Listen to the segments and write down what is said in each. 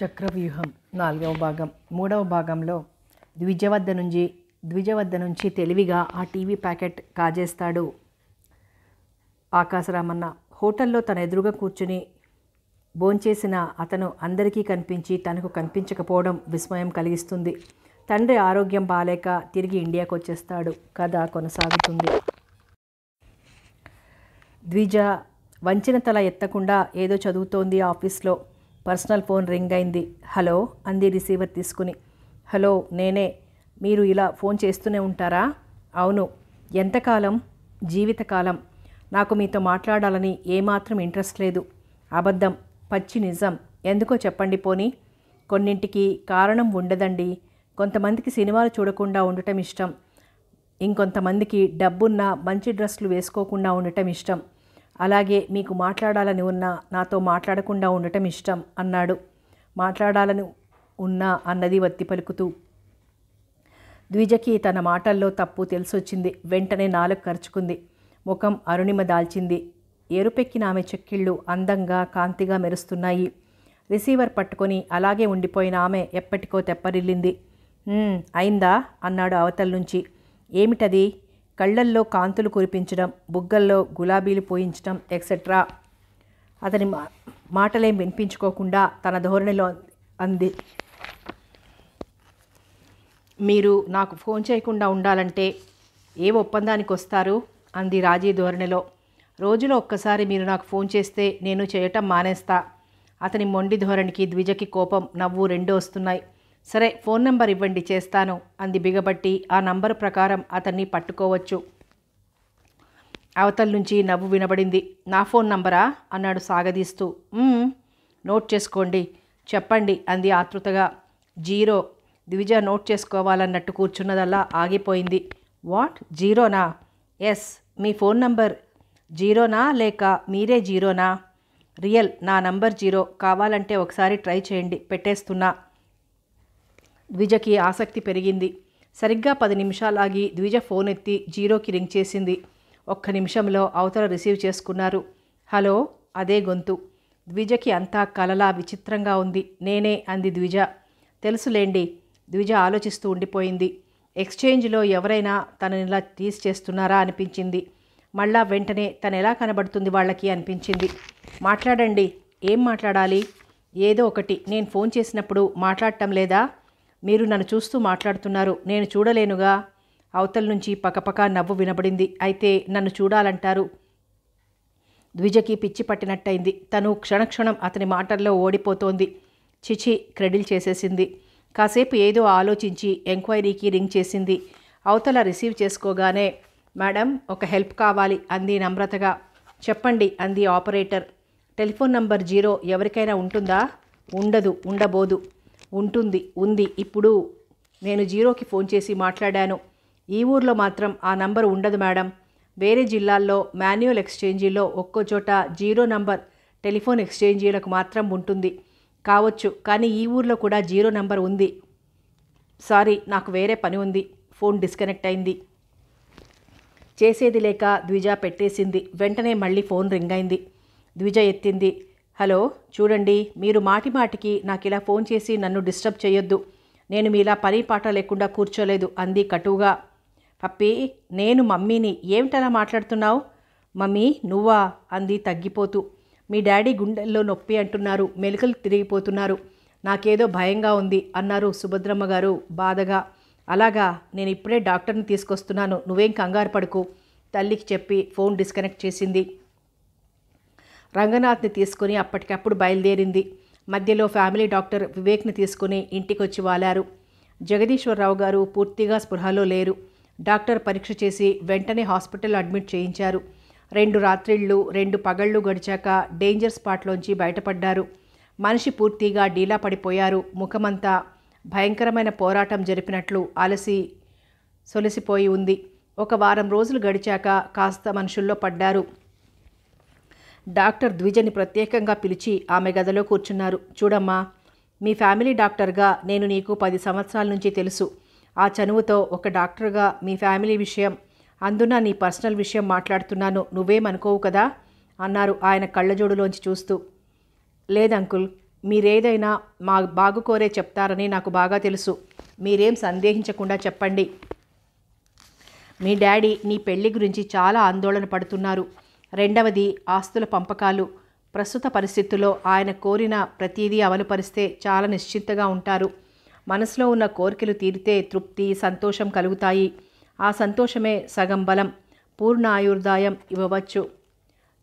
చక్రవ్యూహం నాలుగవ భాగం మూడవ భాగంలో ద్విజ వద్ద నుంచి ద్విజ వద్ద నుంచి తెలివిగా ఆ టీవీ ప్యాకెట్ కాజేస్తాడు ఆకాశరామన్న హోటల్లో తన ఎదురుగా కూర్చుని భోంచేసిన అతను అందరికీ కనిపించి తనకు కనిపించకపోవడం విస్మయం కలిగిస్తుంది తండ్రి ఆరోగ్యం బాగాలేక తిరిగి ఇండియాకు వచ్చేస్తాడు కథ కొనసాగుతుంది ద్విజ వంచిన తల ఎత్తకుండా ఏదో చదువుతోంది ఆఫీస్లో పర్సనల్ ఫోన్ రింగ్ అయింది హలో అంది రిసీవర్ తీసుకుని హలో నేనే మీరు ఇలా ఫోన్ చేస్తూనే ఉంటారా అవును ఎంతకాలం జీవితకాలం నాకు మీతో మాట్లాడాలని ఏమాత్రం ఇంట్రెస్ట్ లేదు అబద్ధం పచ్చి నిజం ఎందుకో చెప్పండి పోనీ కొన్నింటికి కారణం ఉండదండి కొంతమందికి సినిమాలు చూడకుండా ఉండటం ఇష్టం ఇంకొంతమందికి డబ్బున్న మంచి డ్రెస్సులు వేసుకోకుండా ఉండటం ఇష్టం అలాగే మీకు మాట్లాడాలని ఉన్నా నాతో మాట్లాడకుండా ఉండటం ఇష్టం అన్నాడు మాట్లాడాలని ఉన్నా అన్నది వత్తి పలుకుతూ ద్విజకి తన మాటల్లో తప్పు తెలిసొచ్చింది వెంటనే నాలుగు కరుచుకుంది ముఖం అరుణిమ దాల్చింది ఏరుపెక్కిన ఆమె చెక్కిళ్ళు అందంగా కాంతిగా మెరుస్తున్నాయి రిసీవర్ పట్టుకొని అలాగే ఉండిపోయిన ఆమె ఎప్పటికో తెప్పరిల్లింది అయిందా అన్నాడు అవతల నుంచి ఏమిటది కళ్ళల్లో కాంతులు కురిపించడం బుగ్గల్లో గులాబీలు పోయించడం ఎక్సెట్రా అతని మా మాటలేం వినిపించుకోకుండా తన ధోరణిలో అంది మీరు నాకు ఫోన్ చేయకుండా ఉండాలంటే ఏ ఒప్పందానికి వస్తారు అంది రాజీ ధోరణిలో రోజులో ఒక్కసారి మీరు నాకు ఫోన్ చేస్తే నేను చేయటం మానేస్తా అతని మొండి ధోరణికి ద్విజకి కోపం నవ్వు రెండూ వస్తున్నాయి సరే ఫోన్ నెంబర్ ఇవ్వండి చేస్తాను అంది బిగబట్టి ఆ నంబరు ప్రకారం అతన్ని పట్టుకోవచ్చు అవతల నుంచి నవ్వు వినబడింది నా ఫోన్ నంబరా అన్నాడు సాగదీస్తూ నోట్ చేసుకోండి చెప్పండి అంది ఆతృతగా జీరో దివిజ నోట్ చేసుకోవాలన్నట్టు కూర్చున్నదల్లా ఆగిపోయింది వాట్ జీరోనా ఎస్ మీ ఫోన్ నంబర్ జీరోనా లేక మీరే జీరోనా రియల్ నా నంబర్ జీరో కావాలంటే ఒకసారి ట్రై చేయండి పెట్టేస్తున్నా ద్విజకి ఆసక్తి పెరిగింది సరిగ్గా పది నిమిషాలాగి ద్విజ ఫోన్ ఎత్తి జీరోకి రింగ్ చేసింది ఒక్క నిమిషంలో అవతల రిసీవ్ చేసుకున్నారు హలో అదే గొంతు ద్విజకి అంతా కలలా విచిత్రంగా ఉంది నేనే అంది ద్విజ తెలుసులేండి ద్విజ ఆలోచిస్తూ ఉండిపోయింది ఎక్స్చేంజ్లో ఎవరైనా తనని ఇలా టీస్ చేస్తున్నారా అనిపించింది మళ్ళా వెంటనే తను ఎలా కనబడుతుంది వాళ్ళకి అనిపించింది మాట్లాడండి ఏం మాట్లాడాలి ఏదో ఒకటి నేను ఫోన్ చేసినప్పుడు మాట్లాడటం లేదా మీరు నన్ను చూస్తూ మాట్లాడుతున్నారు నేను చూడలేనుగా అవతల నుంచి పకపక నవ్వు వినబడింది అయితే నన్ను చూడాలంటారు ద్విజకి పిచ్చి పట్టినట్టయింది తను క్షణక్షణం అతని మాటల్లో ఓడిపోతోంది చిచి క్రెడిల్ చేసేసింది కాసేపు ఏదో ఆలోచించి ఎంక్వైరీకి రింగ్ చేసింది అవతల రిసీవ్ చేసుకోగానే మేడం ఒక హెల్ప్ కావాలి అంది నమ్రతగా చెప్పండి అంది ఆపరేటర్ టెలిఫోన్ నంబర్ జీరో ఎవరికైనా ఉంటుందా ఉండదు ఉండబోదు ఉంటుంది ఉంది ఇప్పుడు నేను జీరోకి ఫోన్ చేసి మాట్లాడాను ఈ ఊర్లో మాత్రం ఆ నంబర్ ఉండదు మేడం వేరే జిల్లాల్లో మాన్యువల్ ఎక్స్చేంజీలో ఒక్కో చోట జీరో నంబర్ టెలిఫోన్ ఎక్స్చేంజీలకు మాత్రం ఉంటుంది కావచ్చు కానీ ఈ ఊర్లో కూడా జీరో నంబర్ ఉంది సారీ నాకు వేరే పని ఉంది ఫోన్ డిస్కనెక్ట్ అయింది చేసేది లేక ద్విజ పెట్టేసింది వెంటనే మళ్ళీ ఫోన్ రింగ్ అయింది ద్విజ ఎత్తింది హలో చూడండి మీరు మాటి మాటికి నాకు ఇలా ఫోన్ చేసి నన్ను డిస్టర్బ్ చేయొద్దు నేను మీలా పని పాట లేకుండా కూర్చోలేదు అంది కటువుగా పప్పి నేను మమ్మీని ఏమిటలా మాట్లాడుతున్నావు మమ్మీ నువ్వా అంది తగ్గిపోతూ మీ డాడీ గుండెల్లో నొప్పి అంటున్నారు మెలుకలు తిరిగిపోతున్నారు నాకేదో భయంగా ఉంది అన్నారు సుభద్రమ్మ గారు బాధగా అలాగా నేను ఇప్పుడే డాక్టర్ని తీసుకొస్తున్నాను నువ్వేం కంగారు పడుకు తల్లికి చెప్పి ఫోన్ డిస్కనెక్ట్ చేసింది రంగనాథ్ని తీసుకుని అప్పటికప్పుడు బయలుదేరింది మధ్యలో ఫ్యామిలీ డాక్టర్ వివేక్ని తీసుకుని ఇంటికొచ్చి వాలారు జగదీశ్వరరావు గారు పూర్తిగా స్పృహలో లేరు డాక్టర్ పరీక్ష చేసి వెంటనే హాస్పిటల్ అడ్మిట్ చేయించారు రెండు రాత్రిళ్ళు రెండు పగళ్ళు గడిచాక డేంజర్ స్పాట్లోంచి బయటపడ్డారు మనిషి పూర్తిగా డీలా పడిపోయారు ముఖమంతా భయంకరమైన పోరాటం జరిపినట్లు అలసి సొలసిపోయి ఉంది ఒక వారం రోజులు గడిచాక కాస్త మనుషుల్లో పడ్డారు డాక్టర్ ద్విజని ప్రత్యేకంగా పిలిచి ఆమె గదిలో కూర్చున్నారు చూడమ్మా మీ ఫ్యామిలీ డాక్టర్గా నేను నీకు పది సంవత్సరాల నుంచి తెలుసు ఆ చనువుతో ఒక డాక్టర్గా మీ ఫ్యామిలీ విషయం అందున నీ పర్సనల్ విషయం మాట్లాడుతున్నాను నువ్వేమనుకోవు కదా అన్నారు ఆయన కళ్ళజోడులోంచి చూస్తూ లేదంకుల్ మీరేదైనా మా బాగు కోరే చెప్తారని నాకు బాగా తెలుసు మీరేం సందేహించకుండా చెప్పండి మీ డాడీ నీ పెళ్లి గురించి చాలా ఆందోళన పడుతున్నారు రెండవది ఆస్తుల పంపకాలు ప్రస్తుత పరిస్థితుల్లో ఆయన కోరిన ప్రతీదీ అమలుపరిస్తే చాలా నిశ్చింతగా ఉంటారు మనసులో ఉన్న కోరికలు తీరితే తృప్తి సంతోషం కలుగుతాయి ఆ సంతోషమే సగం బలం పూర్ణ ఆయుర్దాయం ఇవ్వవచ్చు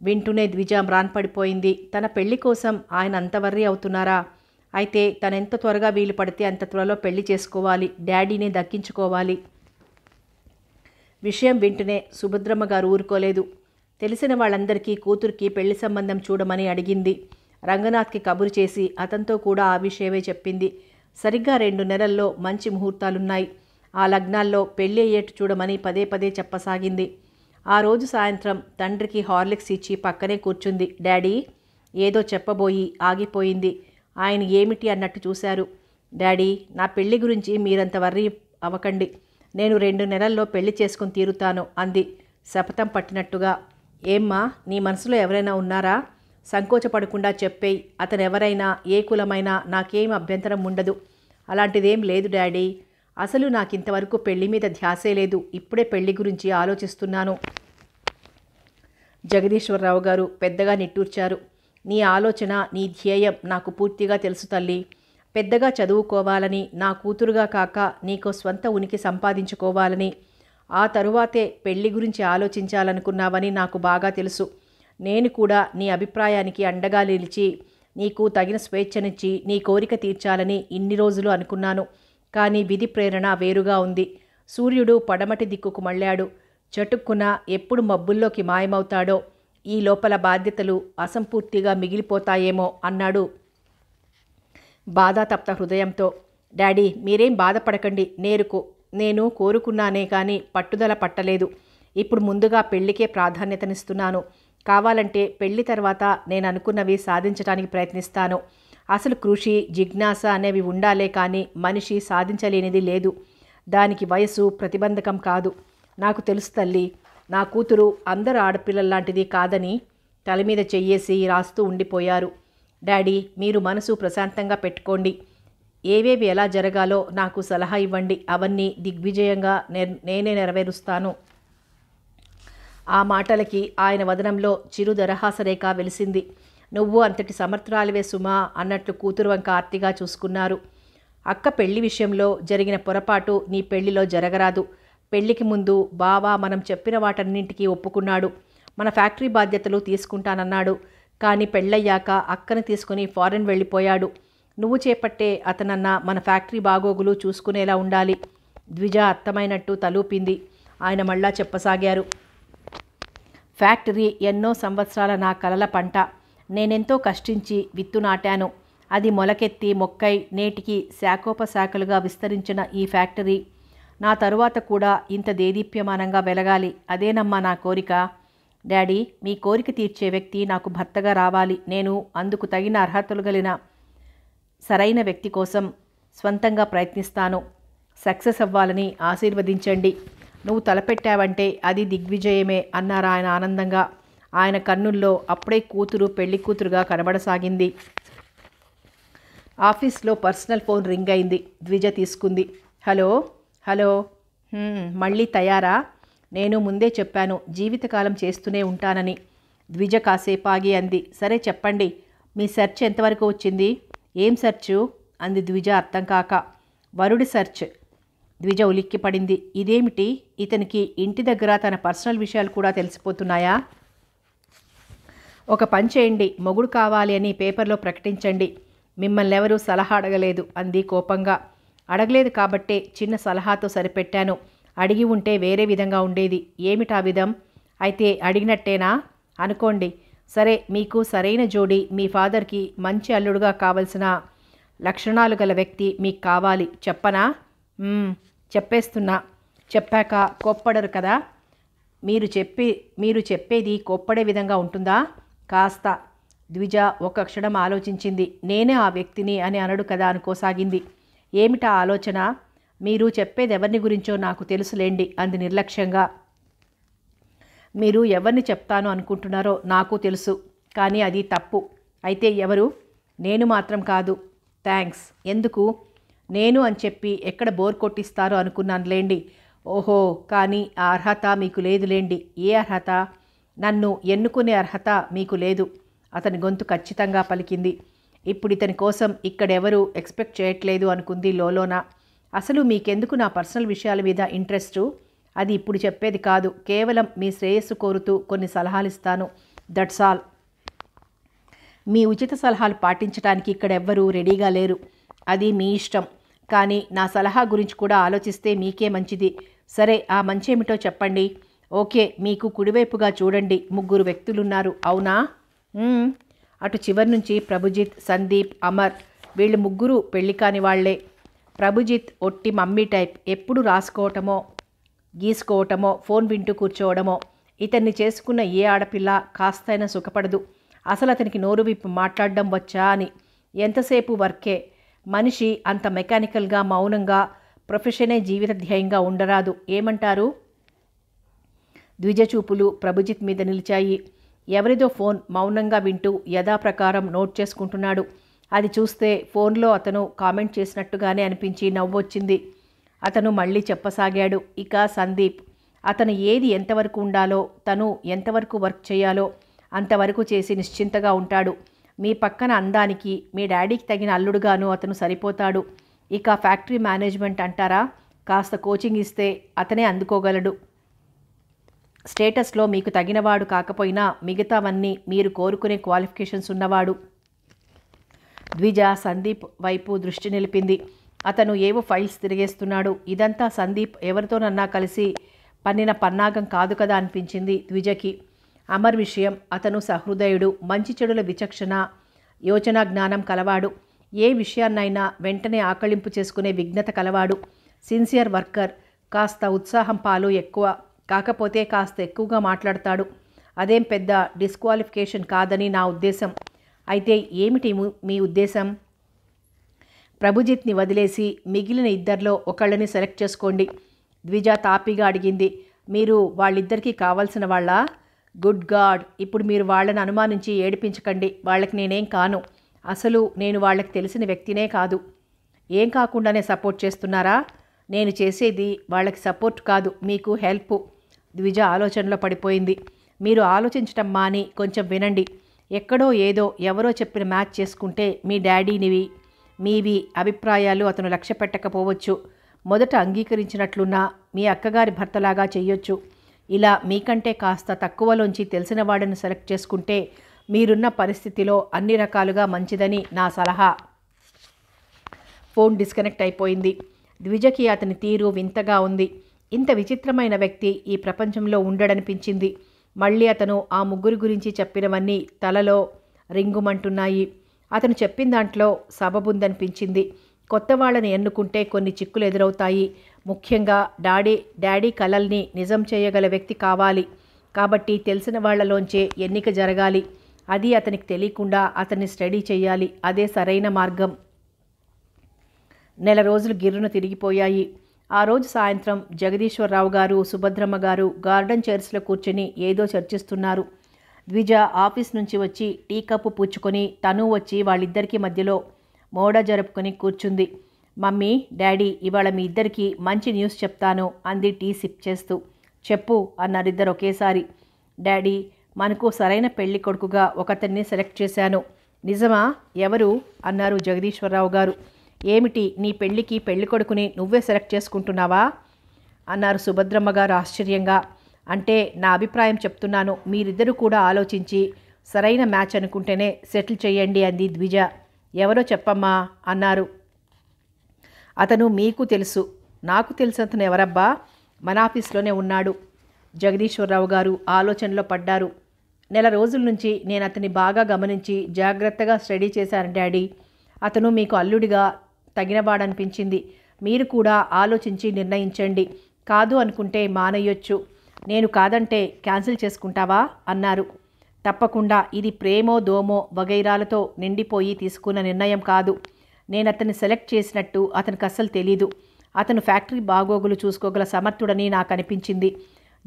వింటూనే ద్విజ రాన్పడిపోయింది తన పెళ్లి కోసం ఆయన అంతవర్రీ అవుతున్నారా అయితే తనెంత త్వరగా వీలు పడితే అంత త్వరలో పెళ్లి చేసుకోవాలి డాడీని దక్కించుకోవాలి విషయం వింటూనే సుభద్రమ్మ గారు ఊరుకోలేదు తెలిసిన వాళ్ళందరికీ కూతురికి పెళ్లి సంబంధం చూడమని అడిగింది రంగనాథ్కి కబురు చేసి అతనితో కూడా ఆ విషయమే చెప్పింది సరిగ్గా రెండు నెలల్లో మంచి ముహూర్తాలున్నాయి ఆ లగ్నాల్లో పెళ్ళి అయ్యేట్టు చూడమని పదే పదే చెప్పసాగింది ఆ రోజు సాయంత్రం తండ్రికి హార్లిక్స్ ఇచ్చి పక్కనే కూర్చుంది డాడీ ఏదో చెప్పబోయి ఆగిపోయింది ఆయన ఏమిటి అన్నట్టు చూశారు డాడీ నా పెళ్లి గురించి మీరంత వర్రి అవ్వకండి నేను రెండు నెలల్లో పెళ్లి చేసుకుని తీరుతాను అంది శపథం పట్టినట్టుగా ఏమ్మా నీ మనసులో ఎవరైనా ఉన్నారా సంకోచపడకుండా అతను అతనెవరైనా ఏ కులమైనా నాకేం అభ్యంతరం ఉండదు అలాంటిదేం లేదు డాడీ అసలు నాకింతవరకు పెళ్లి మీద ధ్యాసే లేదు ఇప్పుడే పెళ్లి గురించి ఆలోచిస్తున్నాను జగదీశ్వరరావు గారు పెద్దగా నిట్టూర్చారు నీ ఆలోచన నీ ధ్యేయం నాకు పూర్తిగా తెలుసు తల్లి పెద్దగా చదువుకోవాలని నా కూతురుగా కాక నీకు స్వంత ఉనికి సంపాదించుకోవాలని ఆ తరువాతే పెళ్లి గురించి ఆలోచించాలనుకున్నావని నాకు బాగా తెలుసు నేను కూడా నీ అభిప్రాయానికి అండగా నిలిచి నీకు తగిన స్వేచ్ఛనిచ్చి నీ కోరిక తీర్చాలని ఇన్ని రోజులు అనుకున్నాను కానీ విధి ప్రేరణ వేరుగా ఉంది సూర్యుడు పడమటి దిక్కుకు మళ్ళాడు చటుక్కున ఎప్పుడు మబ్బుల్లోకి మాయమవుతాడో ఈ లోపల బాధ్యతలు అసంపూర్తిగా మిగిలిపోతాయేమో అన్నాడు బాధాతప్త హృదయంతో డాడీ మీరేం బాధపడకండి నేరుకు నేను కోరుకున్నానే కానీ పట్టుదల పట్టలేదు ఇప్పుడు ముందుగా పెళ్లికే ప్రాధాన్యతనిస్తున్నాను కావాలంటే పెళ్లి తర్వాత నేను అనుకున్నవి సాధించడానికి ప్రయత్నిస్తాను అసలు కృషి జిజ్ఞాస అనేవి ఉండాలే కానీ మనిషి సాధించలేనిది లేదు దానికి వయసు ప్రతిబంధకం కాదు నాకు తెలుసు తల్లి నా కూతురు అందరు ఆడపిల్లల్లాంటిది కాదని తల మీద చెయ్యేసి రాస్తూ ఉండిపోయారు డాడీ మీరు మనసు ప్రశాంతంగా పెట్టుకోండి ఏవేవి ఎలా జరగాలో నాకు సలహా ఇవ్వండి అవన్నీ దిగ్విజయంగా నేనే నెరవేరుస్తాను ఆ మాటలకి ఆయన వదనంలో చిరు దరహాసరేఖ వెలిసింది నువ్వు అంతటి సమర్థరాలివే సుమా అన్నట్లు కూతురు వంక ఆర్తిగా చూసుకున్నారు అక్క పెళ్లి విషయంలో జరిగిన పొరపాటు నీ పెళ్లిలో జరగరాదు పెళ్లికి ముందు బావా మనం చెప్పిన వాటన్నింటికీ ఒప్పుకున్నాడు మన ఫ్యాక్టరీ బాధ్యతలు తీసుకుంటానన్నాడు కానీ పెళ్ళయ్యాక అక్కని తీసుకుని ఫారెన్ వెళ్ళిపోయాడు నువ్వు చేపట్టే అతనన్న మన ఫ్యాక్టరీ బాగోగులు చూసుకునేలా ఉండాలి ద్విజ అర్థమైనట్టు తలూపింది ఆయన మళ్ళా చెప్పసాగారు ఫ్యాక్టరీ ఎన్నో సంవత్సరాల నా కలల పంట నేనెంతో కష్టించి విత్తు నాటాను అది మొలకెత్తి మొక్కై నేటికి శాఖోపశాఖలుగా విస్తరించిన ఈ ఫ్యాక్టరీ నా తరువాత కూడా ఇంత దేదీప్యమానంగా వెలగాలి అదేనమ్మా నా కోరిక డాడీ మీ కోరిక తీర్చే వ్యక్తి నాకు భర్తగా రావాలి నేను అందుకు తగిన అర్హతలు కలిగిన సరైన వ్యక్తి కోసం స్వంతంగా ప్రయత్నిస్తాను సక్సెస్ అవ్వాలని ఆశీర్వదించండి నువ్వు తలపెట్టావంటే అది దిగ్విజయమే అన్నారు ఆయన ఆనందంగా ఆయన కన్నుల్లో అప్పుడే కూతురు పెళ్లి కూతురుగా కనబడసాగింది ఆఫీస్లో పర్సనల్ ఫోన్ రింగ్ అయింది ద్విజ తీసుకుంది హలో హలో మళ్ళీ తయారా నేను ముందే చెప్పాను జీవితకాలం చేస్తూనే ఉంటానని ద్విజ కాసేపాగి అంది సరే చెప్పండి మీ సెర్చ్ ఎంతవరకు వచ్చింది ఏం సర్చు అంది ద్విజ అర్థం కాక వరుడి సర్చ్ ద్విజ ఉలిక్కిపడింది ఇదేమిటి ఇతనికి ఇంటి దగ్గర తన పర్సనల్ విషయాలు కూడా తెలిసిపోతున్నాయా ఒక పని చేయండి మొగుడు కావాలి అని పేపర్లో ప్రకటించండి మిమ్మల్ని ఎవరూ సలహా అడగలేదు అంది కోపంగా అడగలేదు కాబట్టే చిన్న సలహాతో సరిపెట్టాను అడిగి ఉంటే వేరే విధంగా ఉండేది ఏమిటా విధం అయితే అడిగినట్టేనా అనుకోండి సరే మీకు సరైన జోడి మీ ఫాదర్కి మంచి అల్లుడుగా కావలసిన లక్షణాలు గల వ్యక్తి మీకు కావాలి చెప్పనా చెప్పేస్తున్నా చెప్పాక కోప్పడరు కదా మీరు చెప్పి మీరు చెప్పేది కోప్పడే విధంగా ఉంటుందా కాస్త ద్విజ ఒక క్షణం ఆలోచించింది నేనే ఆ వ్యక్తిని అని అనడు కదా అనుకోసాగింది ఏమిటా ఆలోచన మీరు చెప్పేది ఎవరిని గురించో నాకు తెలుసులేండి అంది నిర్లక్ష్యంగా మీరు ఎవరిని చెప్తాను అనుకుంటున్నారో నాకు తెలుసు కానీ అది తప్పు అయితే ఎవరు నేను మాత్రం కాదు థ్యాంక్స్ ఎందుకు నేను అని చెప్పి ఎక్కడ బోర్ కొట్టిస్తారో లేండి ఓహో కానీ ఆ అర్హత మీకు లేదు లేండి ఏ అర్హత నన్ను ఎన్నుకునే అర్హత మీకు లేదు అతని గొంతు ఖచ్చితంగా పలికింది ఇప్పుడు ఇతని కోసం ఇక్కడెవరూ ఎక్స్పెక్ట్ చేయట్లేదు అనుకుంది లోలోన అసలు మీకెందుకు నా పర్సనల్ విషయాల మీద ఇంట్రెస్టు అది ఇప్పుడు చెప్పేది కాదు కేవలం మీ శ్రేయస్సు కోరుతూ కొన్ని సలహాలు ఇస్తాను దట్స్ ఆల్ మీ ఉచిత సలహాలు పాటించడానికి ఇక్కడ ఎవ్వరూ రెడీగా లేరు అది మీ ఇష్టం కానీ నా సలహా గురించి కూడా ఆలోచిస్తే మీకే మంచిది సరే ఆ మంచి ఏమిటో చెప్పండి ఓకే మీకు కుడివైపుగా చూడండి ముగ్గురు వ్యక్తులున్నారు అవునా అటు చివరి నుంచి ప్రభుజిత్ సందీప్ అమర్ వీళ్ళు ముగ్గురు పెళ్లి కాని వాళ్లే ప్రభుజిత్ ఒట్టి మమ్మీ టైప్ ఎప్పుడు రాసుకోవటమో గీసుకోవటమో ఫోన్ వింటూ కూర్చోవడమో ఇతన్ని చేసుకున్న ఏ ఆడపిల్ల కాస్తైనా సుఖపడదు అసలు అతనికి నోరు విప్పు మాట్లాడడం వచ్చా అని ఎంతసేపు వర్కే మనిషి అంత మెకానికల్గా మౌనంగా ప్రొఫెషనే జీవిత ధ్యేయంగా ఉండరాదు ఏమంటారు ద్విజచూపులు ప్రభుజిత్ మీద నిలిచాయి ఎవరిదో ఫోన్ మౌనంగా వింటూ యథాప్రకారం నోట్ చేసుకుంటున్నాడు అది చూస్తే ఫోన్లో అతను కామెంట్ చేసినట్టుగానే అనిపించి నవ్వొచ్చింది అతను మళ్ళీ చెప్పసాగాడు ఇక సందీప్ అతను ఏది ఎంతవరకు ఉండాలో తను ఎంతవరకు వర్క్ చేయాలో అంతవరకు చేసి నిశ్చింతగా ఉంటాడు మీ పక్కన అందానికి మీ డాడీకి తగిన అల్లుడుగాను అతను సరిపోతాడు ఇక ఫ్యాక్టరీ మేనేజ్మెంట్ అంటారా కాస్త కోచింగ్ ఇస్తే అతనే అందుకోగలడు స్టేటస్లో మీకు తగినవాడు కాకపోయినా మిగతావన్నీ మీరు కోరుకునే క్వాలిఫికేషన్స్ ఉన్నవాడు ద్విజ సందీప్ వైపు దృష్టి నిలిపింది అతను ఏవో ఫైల్స్ తిరిగేస్తున్నాడు ఇదంతా సందీప్ ఎవరితోనన్నా కలిసి పన్నిన పన్నాగం కాదు కదా అనిపించింది ద్విజకి అమర్ విషయం అతను సహృదయుడు మంచి చెడుల విచక్షణ యోచన జ్ఞానం కలవాడు ఏ విషయాన్నైనా వెంటనే ఆకళింపు చేసుకునే విఘ్నత కలవాడు సిన్సియర్ వర్కర్ కాస్త ఉత్సాహం పాలు ఎక్కువ కాకపోతే కాస్త ఎక్కువగా మాట్లాడతాడు అదేం పెద్ద డిస్క్వాలిఫికేషన్ కాదని నా ఉద్దేశం అయితే ఏమిటి మీ ఉద్దేశం ప్రభుజిత్ని వదిలేసి మిగిలిన ఇద్దరిలో ఒకళ్ళని సెలెక్ట్ చేసుకోండి ద్విజ తాపీగా అడిగింది మీరు వాళ్ళిద్దరికీ కావాల్సిన వాళ్ళ గుడ్ గాడ్ ఇప్పుడు మీరు వాళ్ళని అనుమానించి ఏడిపించకండి వాళ్ళకి నేనేం కాను అసలు నేను వాళ్ళకి తెలిసిన వ్యక్తినే కాదు ఏం కాకుండానే సపోర్ట్ చేస్తున్నారా నేను చేసేది వాళ్ళకి సపోర్ట్ కాదు మీకు హెల్ప్ ద్విజ ఆలోచనలో పడిపోయింది మీరు ఆలోచించటం మాని కొంచెం వినండి ఎక్కడో ఏదో ఎవరో చెప్పిన మ్యాచ్ చేసుకుంటే మీ డాడీనివి మీవి అభిప్రాయాలు అతను లక్ష్య పెట్టకపోవచ్చు మొదట అంగీకరించినట్లున్నా మీ అక్కగారి భర్తలాగా చేయొచ్చు ఇలా మీకంటే కాస్త తక్కువలోంచి తెలిసిన వాడిని సెలెక్ట్ చేసుకుంటే మీరున్న పరిస్థితిలో అన్ని రకాలుగా మంచిదని నా సలహా ఫోన్ డిస్కనెక్ట్ అయిపోయింది ద్విజకి అతని తీరు వింతగా ఉంది ఇంత విచిత్రమైన వ్యక్తి ఈ ప్రపంచంలో ఉండడనిపించింది మళ్ళీ అతను ఆ ముగ్గురి గురించి చెప్పినవన్నీ తలలో రింగుమంటున్నాయి అతను చెప్పిన దాంట్లో సబబుందనిపించింది కొత్త వాళ్ళని ఎన్నుకుంటే కొన్ని చిక్కులు ఎదురవుతాయి ముఖ్యంగా డాడీ డాడీ కలల్ని నిజం చేయగల వ్యక్తి కావాలి కాబట్టి తెలిసిన వాళ్లలోంచే ఎన్నిక జరగాలి అది అతనికి తెలియకుండా అతన్ని స్టడీ చేయాలి అదే సరైన మార్గం నెల రోజులు గిర్రును తిరిగిపోయాయి ఆ రోజు సాయంత్రం జగదీశ్వరరావు గారు సుభద్రమ్మ గారు గార్డెన్ చైర్స్లో కూర్చొని ఏదో చర్చిస్తున్నారు ద్విజ ఆఫీస్ నుంచి వచ్చి టీ కప్పు పుచ్చుకొని తను వచ్చి వాళ్ళిద్దరికీ మధ్యలో మోడ జరుపుకొని కూర్చుంది మమ్మీ డాడీ ఇవాళ మీ ఇద్దరికి మంచి న్యూస్ చెప్తాను అంది టీ సిప్ చేస్తూ చెప్పు అన్నారు ఇద్దరు ఒకేసారి డాడీ మనకు సరైన పెళ్లి కొడుకుగా ఒకతన్ని సెలెక్ట్ చేశాను నిజమా ఎవరు అన్నారు జగదీశ్వరరావు గారు ఏమిటి నీ పెళ్లికి పెళ్లి కొడుకుని నువ్వే సెలెక్ట్ చేసుకుంటున్నావా అన్నారు సుభద్రమ్మ గారు ఆశ్చర్యంగా అంటే నా అభిప్రాయం చెప్తున్నాను మీరిద్దరూ కూడా ఆలోచించి సరైన మ్యాచ్ అనుకుంటేనే సెటిల్ చేయండి అంది ద్విజ ఎవరో చెప్పమ్మా అన్నారు అతను మీకు తెలుసు నాకు తెలిసినతను అతను ఎవరబ్బా మన ఆఫీస్లోనే ఉన్నాడు జగదీశ్వరరావు గారు ఆలోచనలో పడ్డారు నెల రోజుల నుంచి నేను అతన్ని బాగా గమనించి జాగ్రత్తగా స్టడీ చేశాను డాడీ అతను మీకు అల్లుడిగా తగినవాడనిపించింది మీరు కూడా ఆలోచించి నిర్ణయించండి కాదు అనుకుంటే మానయ్యొచ్చు నేను కాదంటే క్యాన్సిల్ చేసుకుంటావా అన్నారు తప్పకుండా ఇది ప్రేమో దోమో వగైరాలతో నిండిపోయి తీసుకున్న నిర్ణయం కాదు నేను అతన్ని సెలెక్ట్ చేసినట్టు అతనికి అస్సలు తెలీదు అతను ఫ్యాక్టరీ బాగోగులు చూసుకోగల సమర్థుడని నాకు అనిపించింది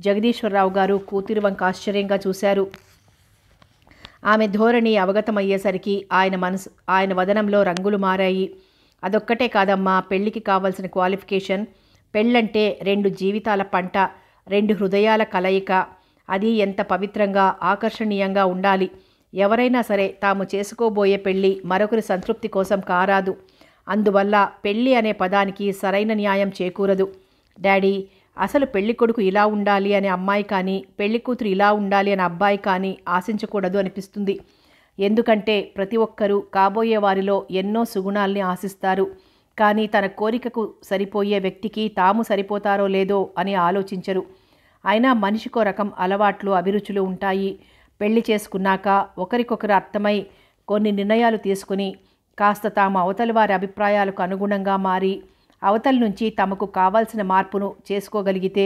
జగదీశ్వరరావు గారు కూతురు వంక ఆశ్చర్యంగా చూశారు ఆమె ధోరణి అవగతమయ్యేసరికి ఆయన మనసు ఆయన వదనంలో రంగులు మారాయి అదొక్కటే కాదమ్మా పెళ్లికి కావాల్సిన క్వాలిఫికేషన్ పెళ్ళంటే రెండు జీవితాల పంట రెండు హృదయాల కలయిక అది ఎంత పవిత్రంగా ఆకర్షణీయంగా ఉండాలి ఎవరైనా సరే తాము చేసుకోబోయే పెళ్ళి మరొకరి సంతృప్తి కోసం కారాదు అందువల్ల పెళ్ళి అనే పదానికి సరైన న్యాయం చేకూరదు డాడీ అసలు పెళ్లి కొడుకు ఇలా ఉండాలి అనే అమ్మాయి కానీ పెళ్లి కూతురు ఇలా ఉండాలి అనే అబ్బాయి కానీ ఆశించకూడదు అనిపిస్తుంది ఎందుకంటే ప్రతి ఒక్కరూ కాబోయే వారిలో ఎన్నో సుగుణాల్ని ఆశిస్తారు కానీ తన కోరికకు సరిపోయే వ్యక్తికి తాము సరిపోతారో లేదో అని ఆలోచించరు అయినా మనిషికో రకం అలవాట్లు అభిరుచులు ఉంటాయి పెళ్లి చేసుకున్నాక ఒకరికొకరు అర్థమై కొన్ని నిర్ణయాలు తీసుకుని కాస్త తాము అవతలి వారి అభిప్రాయాలకు అనుగుణంగా మారి అవతల నుంచి తమకు కావాల్సిన మార్పును చేసుకోగలిగితే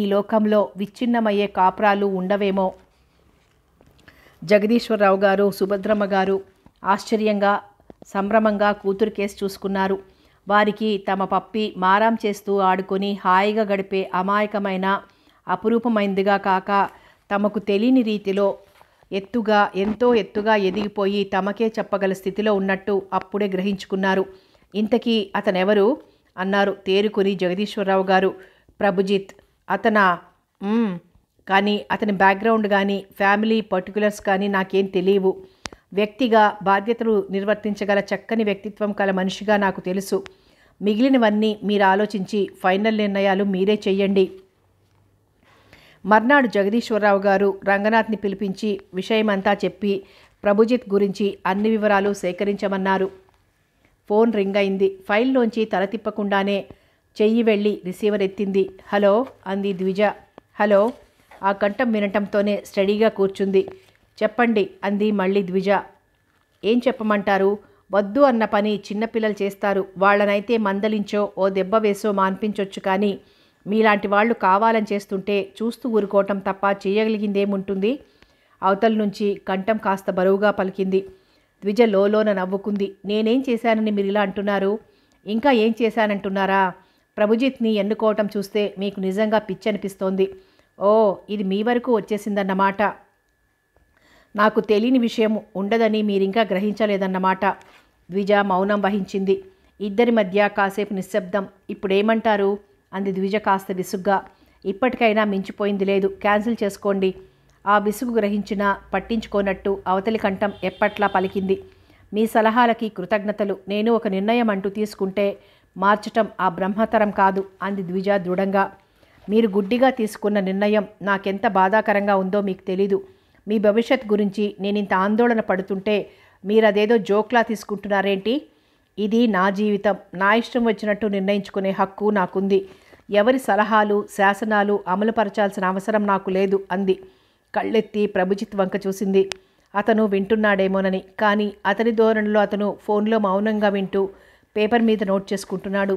ఈ లోకంలో విచ్ఛిన్నమయ్యే కాపురాలు ఉండవేమో జగదీశ్వరరావు గారు సుభద్రమ్మ గారు ఆశ్చర్యంగా సంభ్రమంగా కూతురు కేసు చూసుకున్నారు వారికి తమ పప్పి మారాం చేస్తూ ఆడుకొని హాయిగా గడిపే అమాయకమైన అపురూపమైందిగా కాక తమకు తెలియని రీతిలో ఎత్తుగా ఎంతో ఎత్తుగా ఎదిగిపోయి తమకే చెప్పగల స్థితిలో ఉన్నట్టు అప్పుడే గ్రహించుకున్నారు ఇంతకీ అతనెవరు అన్నారు తేరుకుని జగదీశ్వరరావు గారు ప్రభుజిత్ అతన కానీ అతని బ్యాక్గ్రౌండ్ కానీ ఫ్యామిలీ పర్టికులర్స్ కానీ నాకేం తెలియవు వ్యక్తిగా బాధ్యతలు నిర్వర్తించగల చక్కని వ్యక్తిత్వం గల మనిషిగా నాకు తెలుసు మిగిలినవన్నీ మీరు ఆలోచించి ఫైనల్ నిర్ణయాలు మీరే చెయ్యండి మర్నాడు జగదీశ్వరరావు గారు రంగనాథ్ని పిలిపించి విషయమంతా చెప్పి ప్రభుజిత్ గురించి అన్ని వివరాలు సేకరించమన్నారు ఫోన్ రింగ్ అయింది ఫైల్లోంచి తల తిప్పకుండానే చెయ్యి వెళ్ళి రిసీవర్ ఎత్తింది హలో అంది ద్విజ హలో ఆ కంఠం వినటంతోనే స్టడీగా కూర్చుంది చెప్పండి అంది మళ్ళీ ద్విజ ఏం చెప్పమంటారు వద్దు అన్న పని చిన్నపిల్లలు చేస్తారు వాళ్ళనైతే మందలించో ఓ దెబ్బ వేసో మాన్పించొచ్చు కానీ మీలాంటి వాళ్ళు కావాలని చేస్తుంటే చూస్తూ ఊరుకోవటం తప్ప చేయగలిగిందేముంటుంది అవతల నుంచి కంఠం కాస్త బరువుగా పలికింది ద్విజ లోలోన నవ్వుకుంది నేనేం చేశానని మీరు ఇలా అంటున్నారు ఇంకా ఏం చేశానంటున్నారా ప్రభుజిత్ని ఎన్నుకోవటం చూస్తే మీకు నిజంగా పిచ్చి అనిపిస్తోంది ఓ ఇది మీ వరకు వచ్చేసిందన్నమాట నాకు తెలియని విషయం ఉండదని మీరింకా గ్రహించలేదన్నమాట ద్విజ మౌనం వహించింది ఇద్దరి మధ్య కాసేపు నిశ్శబ్దం ఇప్పుడేమంటారు అంది ద్విజ కాస్త విసుగ్గా ఇప్పటికైనా మించిపోయింది లేదు క్యాన్సిల్ చేసుకోండి ఆ విసుగు గ్రహించినా పట్టించుకోనట్టు అవతలి కంఠం ఎప్పట్లా పలికింది మీ సలహాలకి కృతజ్ఞతలు నేను ఒక నిర్ణయం అంటూ తీసుకుంటే మార్చటం ఆ బ్రహ్మతరం కాదు అంది ద్విజ దృఢంగా మీరు గుడ్డిగా తీసుకున్న నిర్ణయం నాకెంత బాధాకరంగా ఉందో మీకు తెలీదు మీ భవిష్యత్ గురించి నేను ఇంత ఆందోళన పడుతుంటే మీరు అదేదో జోక్లా తీసుకుంటున్నారేంటి ఇది నా జీవితం నా ఇష్టం వచ్చినట్టు నిర్ణయించుకునే హక్కు నాకుంది ఎవరి సలహాలు శాసనాలు అమలుపరచాల్సిన అవసరం నాకు లేదు అంది కళ్ళెత్తి ప్రభుజిత్ వంక చూసింది అతను వింటున్నాడేమోనని కానీ అతని ధోరణిలో అతను ఫోన్లో మౌనంగా వింటూ పేపర్ మీద నోట్ చేసుకుంటున్నాడు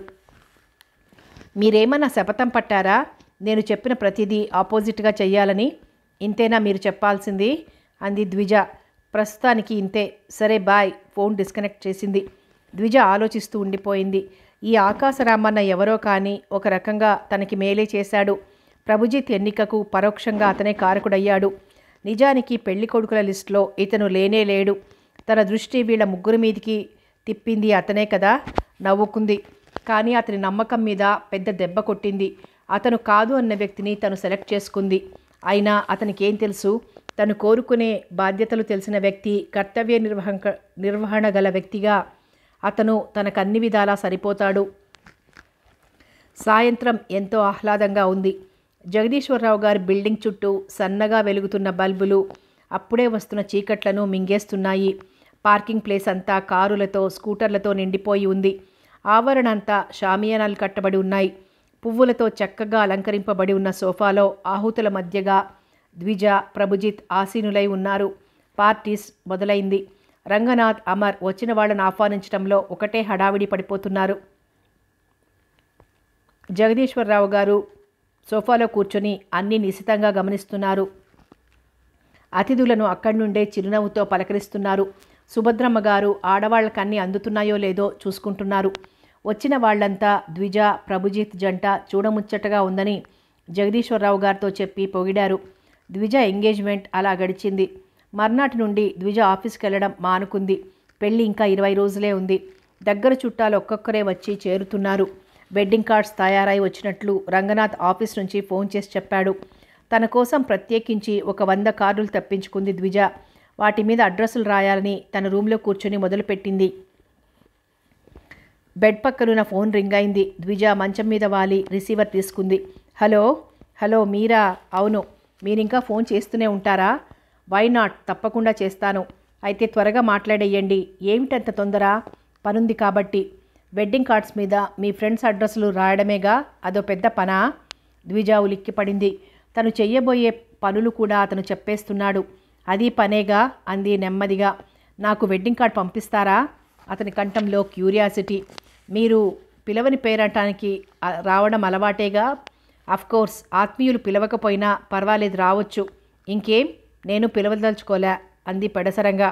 మీరేమన్నా శపథం పట్టారా నేను చెప్పిన ప్రతిదీ ఆపోజిట్గా చెయ్యాలని ఇంతేనా మీరు చెప్పాల్సింది అంది ద్విజ ప్రస్తుతానికి ఇంతే సరే బాయ్ ఫోన్ డిస్కనెక్ట్ చేసింది ద్విజ ఆలోచిస్తూ ఉండిపోయింది ఈ ఆకాశరామన్న ఎవరో కానీ ఒక రకంగా తనకి మేలే చేశాడు ప్రభుజిత్ ఎన్నికకు పరోక్షంగా అతనే కారకుడయ్యాడు నిజానికి పెళ్లి కొడుకుల లిస్టులో ఇతను లేనే లేడు తన దృష్టి వీళ్ళ ముగ్గురి మీదికి తిప్పింది అతనే కదా నవ్వుకుంది కానీ అతని నమ్మకం మీద పెద్ద దెబ్బ కొట్టింది అతను కాదు అన్న వ్యక్తిని తను సెలెక్ట్ చేసుకుంది అయినా అతనికేం తెలుసు తను కోరుకునే బాధ్యతలు తెలిసిన వ్యక్తి కర్తవ్య నిర్వహణ నిర్వహణ గల వ్యక్తిగా అతను తనకు అన్ని విధాలా సరిపోతాడు సాయంత్రం ఎంతో ఆహ్లాదంగా ఉంది జగదీశ్వరరావు గారి బిల్డింగ్ చుట్టూ సన్నగా వెలుగుతున్న బల్బులు అప్పుడే వస్తున్న చీకట్లను మింగేస్తున్నాయి పార్కింగ్ ప్లేస్ అంతా కారులతో స్కూటర్లతో నిండిపోయి ఉంది ఆవరణ అంతా షామియానాలు కట్టబడి ఉన్నాయి పువ్వులతో చక్కగా అలంకరింపబడి ఉన్న సోఫాలో ఆహుతుల మధ్యగా ద్విజ ప్రభుజిత్ ఆసీనులై ఉన్నారు పార్టీస్ మొదలైంది రంగనాథ్ అమర్ వచ్చిన వాళ్ళను ఆహ్వానించడంలో ఒకటే హడావిడి పడిపోతున్నారు జగదీశ్వరరావు గారు సోఫాలో కూర్చొని అన్నీ నిశితంగా గమనిస్తున్నారు అతిథులను అక్కడి నుండే చిరునవ్వుతో పలకరిస్తున్నారు సుభద్రమ్మ గారు ఆడవాళ్ళకన్నీ అందుతున్నాయో లేదో చూసుకుంటున్నారు వచ్చిన వాళ్ళంతా ద్విజ ప్రభుజిత్ జంట చూడముచ్చటగా ఉందని జగదీశ్వరరావు గారితో చెప్పి పొగిడారు ద్విజ ఎంగేజ్మెంట్ అలా గడిచింది మర్నాటి నుండి ద్విజ ఆఫీస్కి వెళ్ళడం మానుకుంది పెళ్ళి ఇంకా ఇరవై రోజులే ఉంది దగ్గర చుట్టాలు ఒక్కొక్కరే వచ్చి చేరుతున్నారు వెడ్డింగ్ కార్డ్స్ తయారై వచ్చినట్లు రంగనాథ్ ఆఫీస్ నుంచి ఫోన్ చేసి చెప్పాడు తన కోసం ప్రత్యేకించి ఒక వంద కార్డులు తప్పించుకుంది ద్విజ వాటి మీద అడ్రస్సులు రాయాలని తన రూమ్లో కూర్చొని మొదలుపెట్టింది బెడ్ పక్కనున్న ఫోన్ రింగ్ అయింది ద్విజ మంచం మీద వాలి రిసీవర్ తీసుకుంది హలో హలో మీరా అవును మీరు ఇంకా ఫోన్ చేస్తూనే ఉంటారా వై నాట్ తప్పకుండా చేస్తాను అయితే త్వరగా మాట్లాడేయండి ఏమిటంత తొందర పనుంది కాబట్టి వెడ్డింగ్ కార్డ్స్ మీద మీ ఫ్రెండ్స్ అడ్రస్లు రాయడమేగా అదో పెద్ద పనా ద్విజా ఉలిక్కిపడింది తను చెయ్యబోయే పనులు కూడా అతను చెప్పేస్తున్నాడు అది పనేగా అంది నెమ్మదిగా నాకు వెడ్డింగ్ కార్డ్ పంపిస్తారా అతని కంఠంలో క్యూరియాసిటీ మీరు పిలవని పేరటానికి రావడం అలవాటేగా అఫ్కోర్స్ ఆత్మీయులు పిలవకపోయినా పర్వాలేదు రావచ్చు ఇంకేం నేను పిలవదలుచుకోలే అంది పెడసరంగా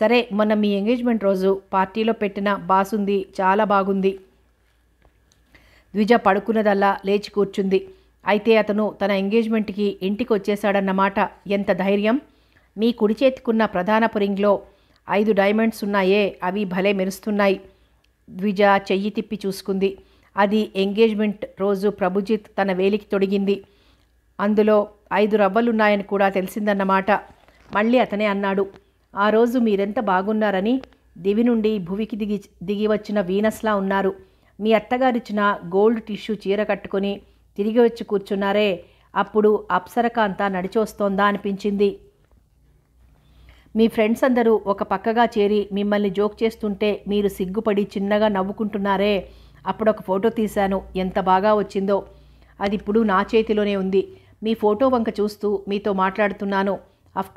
సరే మొన్న మీ ఎంగేజ్మెంట్ రోజు పార్టీలో పెట్టిన బాసుంది చాలా బాగుంది ద్విజ పడుకున్నదల్లా లేచి కూర్చుంది అయితే అతను తన ఎంగేజ్మెంట్కి ఇంటికి వచ్చేశాడన్నమాట ఎంత ధైర్యం మీ కుడి చేతికున్న ప్రధాన పురింగ్లో ఐదు డైమండ్స్ ఉన్నాయే అవి భలే మెరుస్తున్నాయి ద్విజ చెయ్యి తిప్పి చూసుకుంది అది ఎంగేజ్మెంట్ రోజు ప్రభుజిత్ తన వేలికి తొడిగింది అందులో ఐదు రవ్వలున్నాయని కూడా తెలిసిందన్నమాట మళ్ళీ అతనే అన్నాడు ఆ రోజు మీరెంత బాగున్నారని దివి నుండి భువికి దిగి దిగి వచ్చిన వీనస్లా ఉన్నారు మీ అత్తగారిచ్చిన గోల్డ్ టిష్యూ చీర కట్టుకొని తిరిగి వచ్చి కూర్చున్నారే అప్పుడు నడిచి నడిచొస్తోందా అనిపించింది మీ ఫ్రెండ్స్ అందరూ ఒక పక్కగా చేరి మిమ్మల్ని జోక్ చేస్తుంటే మీరు సిగ్గుపడి చిన్నగా నవ్వుకుంటున్నారే అప్పుడు ఒక ఫోటో తీశాను ఎంత బాగా వచ్చిందో అది ఇప్పుడు నా చేతిలోనే ఉంది మీ ఫోటో వంక చూస్తూ మీతో మాట్లాడుతున్నాను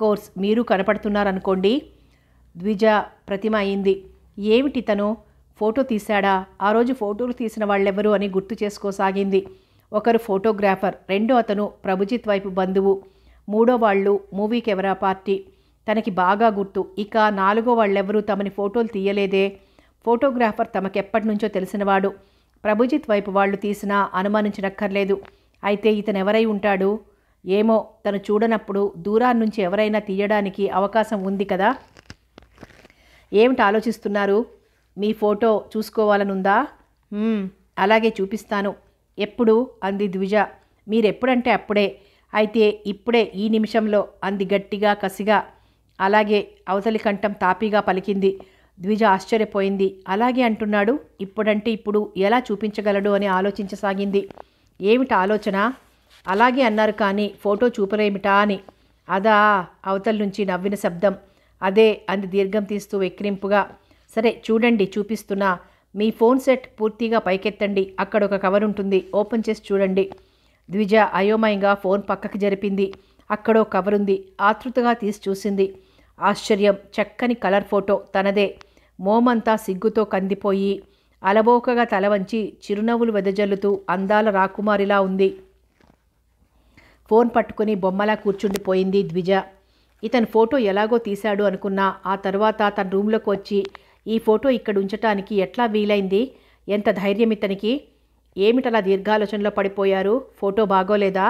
కోర్స్ మీరు కనపడుతున్నారనుకోండి ద్విజ ప్రతిమ అయింది ఏమిటి తను ఫోటో తీశాడా ఆ రోజు ఫోటోలు తీసిన వాళ్ళెవరు అని గుర్తు చేసుకోసాగింది ఒకరు ఫోటోగ్రాఫర్ రెండో అతను ప్రభుజిత్ వైపు బంధువు మూడో వాళ్ళు మూవీ కెమెరా పార్టీ తనకి బాగా గుర్తు ఇక నాలుగో వాళ్ళెవరూ తమని ఫోటోలు తీయలేదే ఫోటోగ్రాఫర్ తమకెప్పటి నుంచో తెలిసినవాడు ప్రభుజిత్ వైపు వాళ్ళు తీసినా అనుమానించనక్కర్లేదు అయితే ఇతను ఎవరై ఉంటాడు ఏమో తను చూడనప్పుడు దూరాన్నించి ఎవరైనా తీయడానికి అవకాశం ఉంది కదా ఏమిటి ఆలోచిస్తున్నారు మీ ఫోటో చూసుకోవాలనుందా అలాగే చూపిస్తాను ఎప్పుడు అంది ద్విజ మీరెప్పుడంటే అప్పుడే అయితే ఇప్పుడే ఈ నిమిషంలో అంది గట్టిగా కసిగా అలాగే అవతలి కంఠం తాపీగా పలికింది ద్విజ ఆశ్చర్యపోయింది అలాగే అంటున్నాడు ఇప్పుడంటే ఇప్పుడు ఎలా చూపించగలడు అని ఆలోచించసాగింది ఏమిటి ఆలోచన అలాగే అన్నారు కానీ ఫోటో చూపలేమిటా అని అదా అవతల నుంచి నవ్విన శబ్దం అదే అంది దీర్ఘం తీస్తూ ఎక్కిరింపుగా సరే చూడండి చూపిస్తున్నా మీ ఫోన్ సెట్ పూర్తిగా పైకెత్తండి అక్కడ ఒక కవర్ ఉంటుంది ఓపెన్ చేసి చూడండి ద్విజ అయోమయంగా ఫోన్ పక్కకి జరిపింది అక్కడో కవర్ ఉంది ఆతృతగా తీసి చూసింది ఆశ్చర్యం చక్కని కలర్ ఫోటో తనదే మోమంతా సిగ్గుతో కందిపోయి అలబోకగా తలవంచి చిరునవ్వులు వెదజల్లుతూ అందాల రాకుమారిలా ఉంది ఫోన్ పట్టుకుని బొమ్మలా కూర్చుండిపోయింది ద్విజ ఇతని ఫోటో ఎలాగో తీశాడు అనుకున్నా ఆ తర్వాత తన రూమ్లోకి వచ్చి ఈ ఫోటో ఇక్కడ ఉంచటానికి ఎట్లా వీలైంది ఎంత ధైర్యం ఇతనికి ఏమిటలా దీర్ఘాలోచనలో పడిపోయారు ఫోటో బాగోలేదా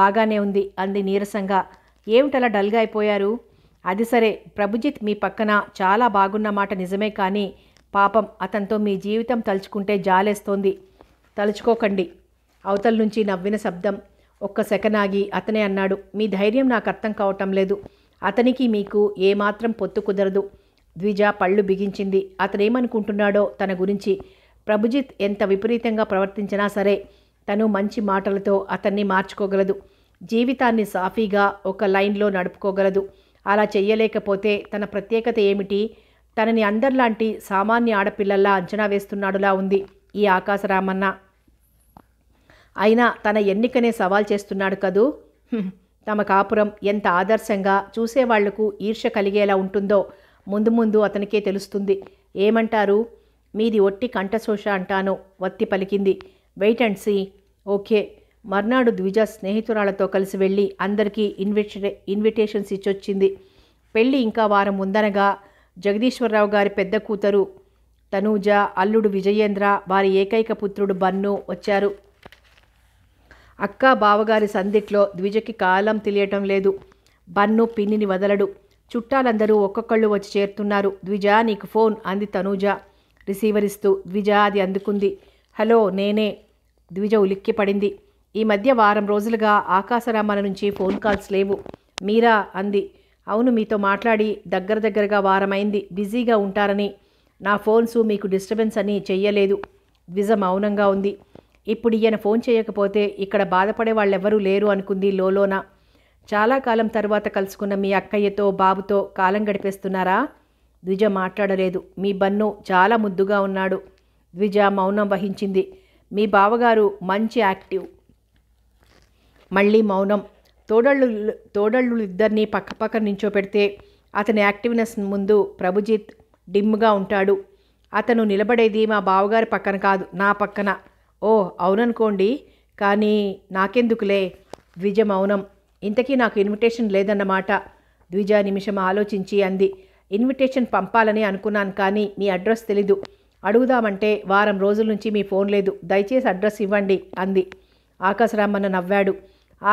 బాగానే ఉంది అంది నీరసంగా ఏమిటలా డల్గా అయిపోయారు అది సరే ప్రభుజిత్ మీ పక్కన చాలా బాగున్న మాట నిజమే కానీ పాపం అతనితో మీ జీవితం తలుచుకుంటే జాలేస్తోంది తలుచుకోకండి అవతల నుంచి నవ్విన శబ్దం ఒక్క సెకండ్ ఆగి అతనే అన్నాడు మీ ధైర్యం నాకు అర్థం కావటం లేదు అతనికి మీకు ఏమాత్రం పొత్తు కుదరదు ద్విజ పళ్ళు బిగించింది అతనేమనుకుంటున్నాడో తన గురించి ప్రభుజిత్ ఎంత విపరీతంగా ప్రవర్తించినా సరే తను మంచి మాటలతో అతన్ని మార్చుకోగలదు జీవితాన్ని సాఫీగా ఒక లైన్లో నడుపుకోగలదు అలా చెయ్యలేకపోతే తన ప్రత్యేకత ఏమిటి తనని అందరిలాంటి సామాన్య ఆడపిల్లల్లా అంచనా వేస్తున్నాడులా ఉంది ఈ ఆకాశరామన్న అయినా తన ఎన్నికనే సవాల్ చేస్తున్నాడు కదూ తమ కాపురం ఎంత ఆదర్శంగా చూసేవాళ్లకు ఈర్ష కలిగేలా ఉంటుందో ముందు ముందు అతనికే తెలుస్తుంది ఏమంటారు మీది ఒట్టి కంఠశోష అంటాను వత్తి పలికింది వెయిట్ అండ్ సీ ఓకే మర్నాడు ద్విజ స్నేహితురాలతో కలిసి వెళ్ళి అందరికీ ఇన్విటే ఇన్విటేషన్స్ ఇచ్చొచ్చింది పెళ్ళి ఇంకా వారం ఉందనగా జగదీశ్వరరావు గారి పెద్ద కూతురు తనూజ అల్లుడు విజయేంద్ర వారి ఏకైక పుత్రుడు బన్ను వచ్చారు అక్క బావగారి సందిట్లో ద్విజకి కాలం తెలియటం లేదు బన్ను పిన్నిని వదలడు చుట్టాలందరూ ఒక్కొక్కళ్ళు వచ్చి చేరుతున్నారు ద్విజ నీకు ఫోన్ అంది తనూజ రిసీవర్ ఇస్తూ ద్విజ అది అందుకుంది హలో నేనే ద్విజ ఉలిక్కిపడింది ఈ మధ్య వారం రోజులుగా ఆకాశరామాల నుంచి ఫోన్ కాల్స్ లేవు మీరా అంది అవును మీతో మాట్లాడి దగ్గర దగ్గరగా వారమైంది బిజీగా ఉంటారని నా ఫోన్స్ మీకు డిస్టర్బెన్స్ అని చెయ్యలేదు ద్విజ మౌనంగా ఉంది ఇప్పుడు ఈయన ఫోన్ చేయకపోతే ఇక్కడ బాధపడే వాళ్ళెవరూ లేరు అనుకుంది లోలోన చాలా కాలం తర్వాత కలుసుకున్న మీ అక్కయ్యతో బాబుతో కాలం గడిపేస్తున్నారా ద్విజ మాట్లాడలేదు మీ బన్ను చాలా ముద్దుగా ఉన్నాడు ద్విజ మౌనం వహించింది మీ బావగారు మంచి యాక్టివ్ మళ్ళీ మౌనం తోడళ్ళు తోడళ్ళు ఇద్దరినీ పక్కపక్క నించోపెడితే అతని యాక్టివ్నెస్ ముందు ప్రభుజిత్ డిమ్గా ఉంటాడు అతను నిలబడేది మా బావగారి పక్కన కాదు నా పక్కన ఓ అవుననుకోండి కానీ నాకెందుకులే ద్విజ మౌనం ఇంతకీ నాకు ఇన్విటేషన్ లేదన్నమాట ద్విజ నిమిషం ఆలోచించి అంది ఇన్విటేషన్ పంపాలని అనుకున్నాను కానీ మీ అడ్రస్ తెలీదు అడుగుదామంటే వారం రోజుల నుంచి మీ ఫోన్ లేదు దయచేసి అడ్రస్ ఇవ్వండి అంది ఆకాశరామన్న నవ్వాడు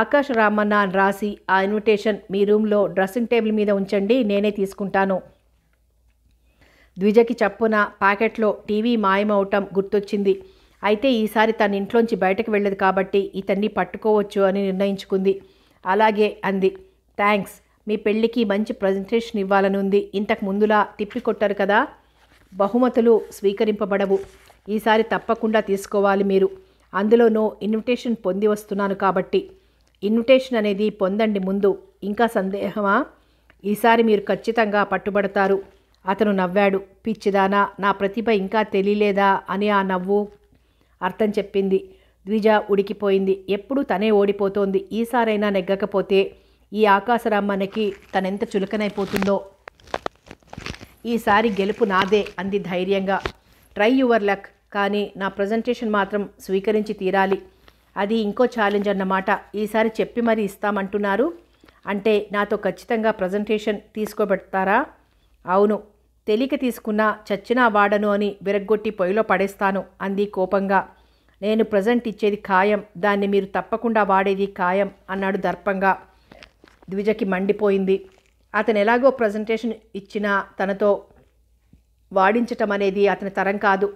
ఆకాష్ రామన్న అని రాసి ఆ ఇన్విటేషన్ మీ రూమ్లో డ్రెస్సింగ్ టేబుల్ మీద ఉంచండి నేనే తీసుకుంటాను ద్విజకి చప్పున ప్యాకెట్లో టీవీ మాయమవటం గుర్తొచ్చింది అయితే ఈసారి తన ఇంట్లోంచి బయటకు వెళ్ళదు కాబట్టి ఇతన్ని పట్టుకోవచ్చు అని నిర్ణయించుకుంది అలాగే అంది థ్యాంక్స్ మీ పెళ్ళికి మంచి ప్రజెంటేషన్ ఉంది ఇంతకు ముందులా తిప్పికొట్టారు కదా బహుమతులు స్వీకరింపబడవు ఈసారి తప్పకుండా తీసుకోవాలి మీరు అందులోనూ ఇన్విటేషన్ పొంది వస్తున్నాను కాబట్టి ఇన్విటేషన్ అనేది పొందండి ముందు ఇంకా సందేహమా ఈసారి మీరు ఖచ్చితంగా పట్టుబడతారు అతను నవ్వాడు పిచ్చిదానా నా ప్రతిభ ఇంకా తెలియలేదా అని ఆ నవ్వు అర్థం చెప్పింది ద్విజ ఉడికిపోయింది ఎప్పుడు తనే ఓడిపోతోంది ఈసారైనా నెగ్గకపోతే ఈ ఆకాశరామ్మనికి తనెంత చులకనైపోతుందో ఈసారి గెలుపు నాదే అంది ధైర్యంగా ట్రై యువర్ లక్ కానీ నా ప్రజెంటేషన్ మాత్రం స్వీకరించి తీరాలి అది ఇంకో ఛాలెంజ్ అన్నమాట ఈసారి చెప్పి మరీ ఇస్తామంటున్నారు అంటే నాతో ఖచ్చితంగా ప్రజెంటేషన్ తీసుకోబెడతారా అవును తెలియక తీసుకున్నా చచ్చినా వాడను అని విరగ్గొట్టి పొయ్యిలో పడేస్తాను అంది కోపంగా నేను ప్రజెంట్ ఇచ్చేది ఖాయం దాన్ని మీరు తప్పకుండా వాడేది ఖాయం అన్నాడు దర్పంగా ద్విజకి మండిపోయింది అతను ఎలాగో ప్రజెంటేషన్ ఇచ్చినా తనతో వాడించటం అనేది అతని తరం కాదు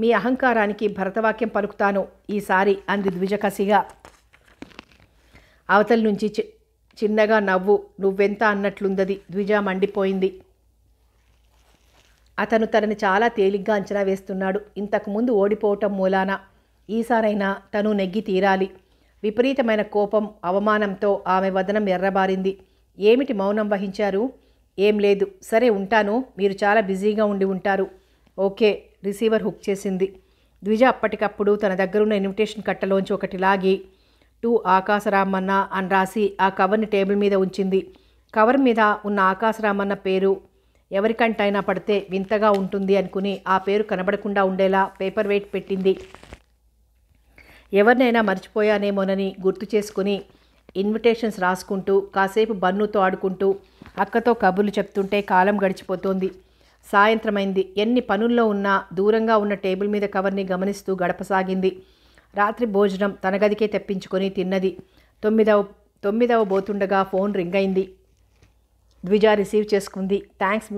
మీ అహంకారానికి భరతవాక్యం పలుకుతాను ఈసారి అంది ద్విజకసిగా అవతల నుంచి చిన్నగా నవ్వు నువ్వెంత అన్నట్లుందది ద్విజ మండిపోయింది అతను తనని చాలా తేలిగ్గా అంచనా వేస్తున్నాడు ఇంతకుముందు ఓడిపోవటం మూలాన ఈసారైనా తను నెగ్గి తీరాలి విపరీతమైన కోపం అవమానంతో ఆమె వదనం ఎర్రబారింది ఏమిటి మౌనం వహించారు ఏం లేదు సరే ఉంటాను మీరు చాలా బిజీగా ఉండి ఉంటారు ఓకే రిసీవర్ హుక్ చేసింది ద్విజ అప్పటికప్పుడు తన దగ్గరున్న ఇన్విటేషన్ కట్టలోంచి ఒకటి లాగి టు ఆకాశరామన్న అని రాసి ఆ కవర్ని టేబుల్ మీద ఉంచింది కవర్ మీద ఉన్న ఆకాశరామన్న పేరు ఎవరికంటైనా పడితే వింతగా ఉంటుంది అనుకుని ఆ పేరు కనబడకుండా ఉండేలా పేపర్ వెయిట్ పెట్టింది ఎవరినైనా మర్చిపోయానేమోనని గుర్తు చేసుకుని ఇన్విటేషన్స్ రాసుకుంటూ కాసేపు బన్నుతో ఆడుకుంటూ అక్కతో కబుర్లు చెప్తుంటే కాలం గడిచిపోతోంది సాయంత్రమైంది ఎన్ని పనుల్లో ఉన్నా దూరంగా ఉన్న టేబుల్ మీద కవర్ని గమనిస్తూ గడపసాగింది రాత్రి భోజనం తన గదికే తెప్పించుకొని తిన్నది తొమ్మిదవ తొమ్మిదవ బోతుండగా ఫోన్ రింగ్ అయింది ద్విజ రిసీవ్ చేసుకుంది థ్యాంక్స్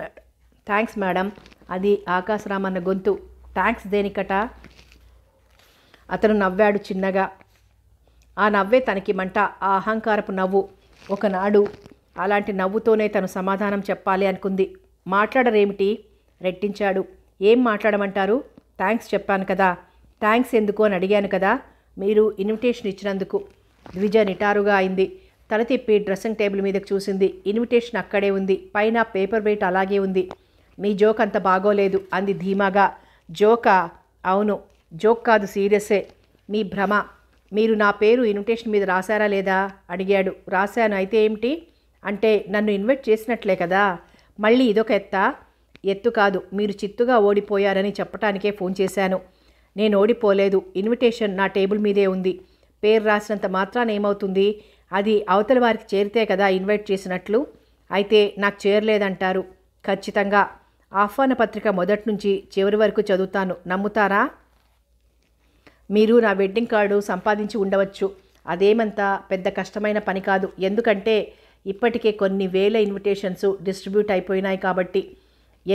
థ్యాంక్స్ మేడం అది ఆకాశరామన్న గొంతు థ్యాంక్స్ దేనికట అతను నవ్వాడు చిన్నగా ఆ నవ్వే తనకి మంట ఆ అహంకారపు నవ్వు ఒకనాడు అలాంటి నవ్వుతోనే తను సమాధానం చెప్పాలి అనుకుంది మాట్లాడరేమిటి రెట్టించాడు ఏం మాట్లాడమంటారు థ్యాంక్స్ చెప్పాను కదా థ్యాంక్స్ ఎందుకు అని అడిగాను కదా మీరు ఇన్విటేషన్ ఇచ్చినందుకు ద్విజ నిటారుగా అయింది తల తిప్పి డ్రెస్సింగ్ టేబుల్ మీదకు చూసింది ఇన్విటేషన్ అక్కడే ఉంది పైన పేపర్ వెయిట్ అలాగే ఉంది మీ జోక్ అంత బాగోలేదు అంది ధీమాగా జోకా అవును జోక్ కాదు సీరియస్సే మీ భ్రమ మీరు నా పేరు ఇన్విటేషన్ మీద రాశారా లేదా అడిగాడు రాశాను అయితే ఏమిటి అంటే నన్ను ఇన్వైట్ చేసినట్లే కదా మళ్ళీ ఇదొక ఎత్త ఎత్తు కాదు మీరు చిత్తుగా ఓడిపోయారని చెప్పటానికే ఫోన్ చేశాను నేను ఓడిపోలేదు ఇన్విటేషన్ నా టేబుల్ మీదే ఉంది పేరు రాసినంత మాత్రాన ఏమవుతుంది అది అవతల వారికి చేరితే కదా ఇన్వైట్ చేసినట్లు అయితే నాకు చేరలేదంటారు ఖచ్చితంగా ఆహ్వాన పత్రిక మొదటి నుంచి చివరి వరకు చదువుతాను నమ్ముతారా మీరు నా వెడ్డింగ్ కార్డు సంపాదించి ఉండవచ్చు అదేమంత పెద్ద కష్టమైన పని కాదు ఎందుకంటే ఇప్పటికే కొన్ని వేల ఇన్విటేషన్స్ డిస్ట్రిబ్యూట్ అయిపోయినాయి కాబట్టి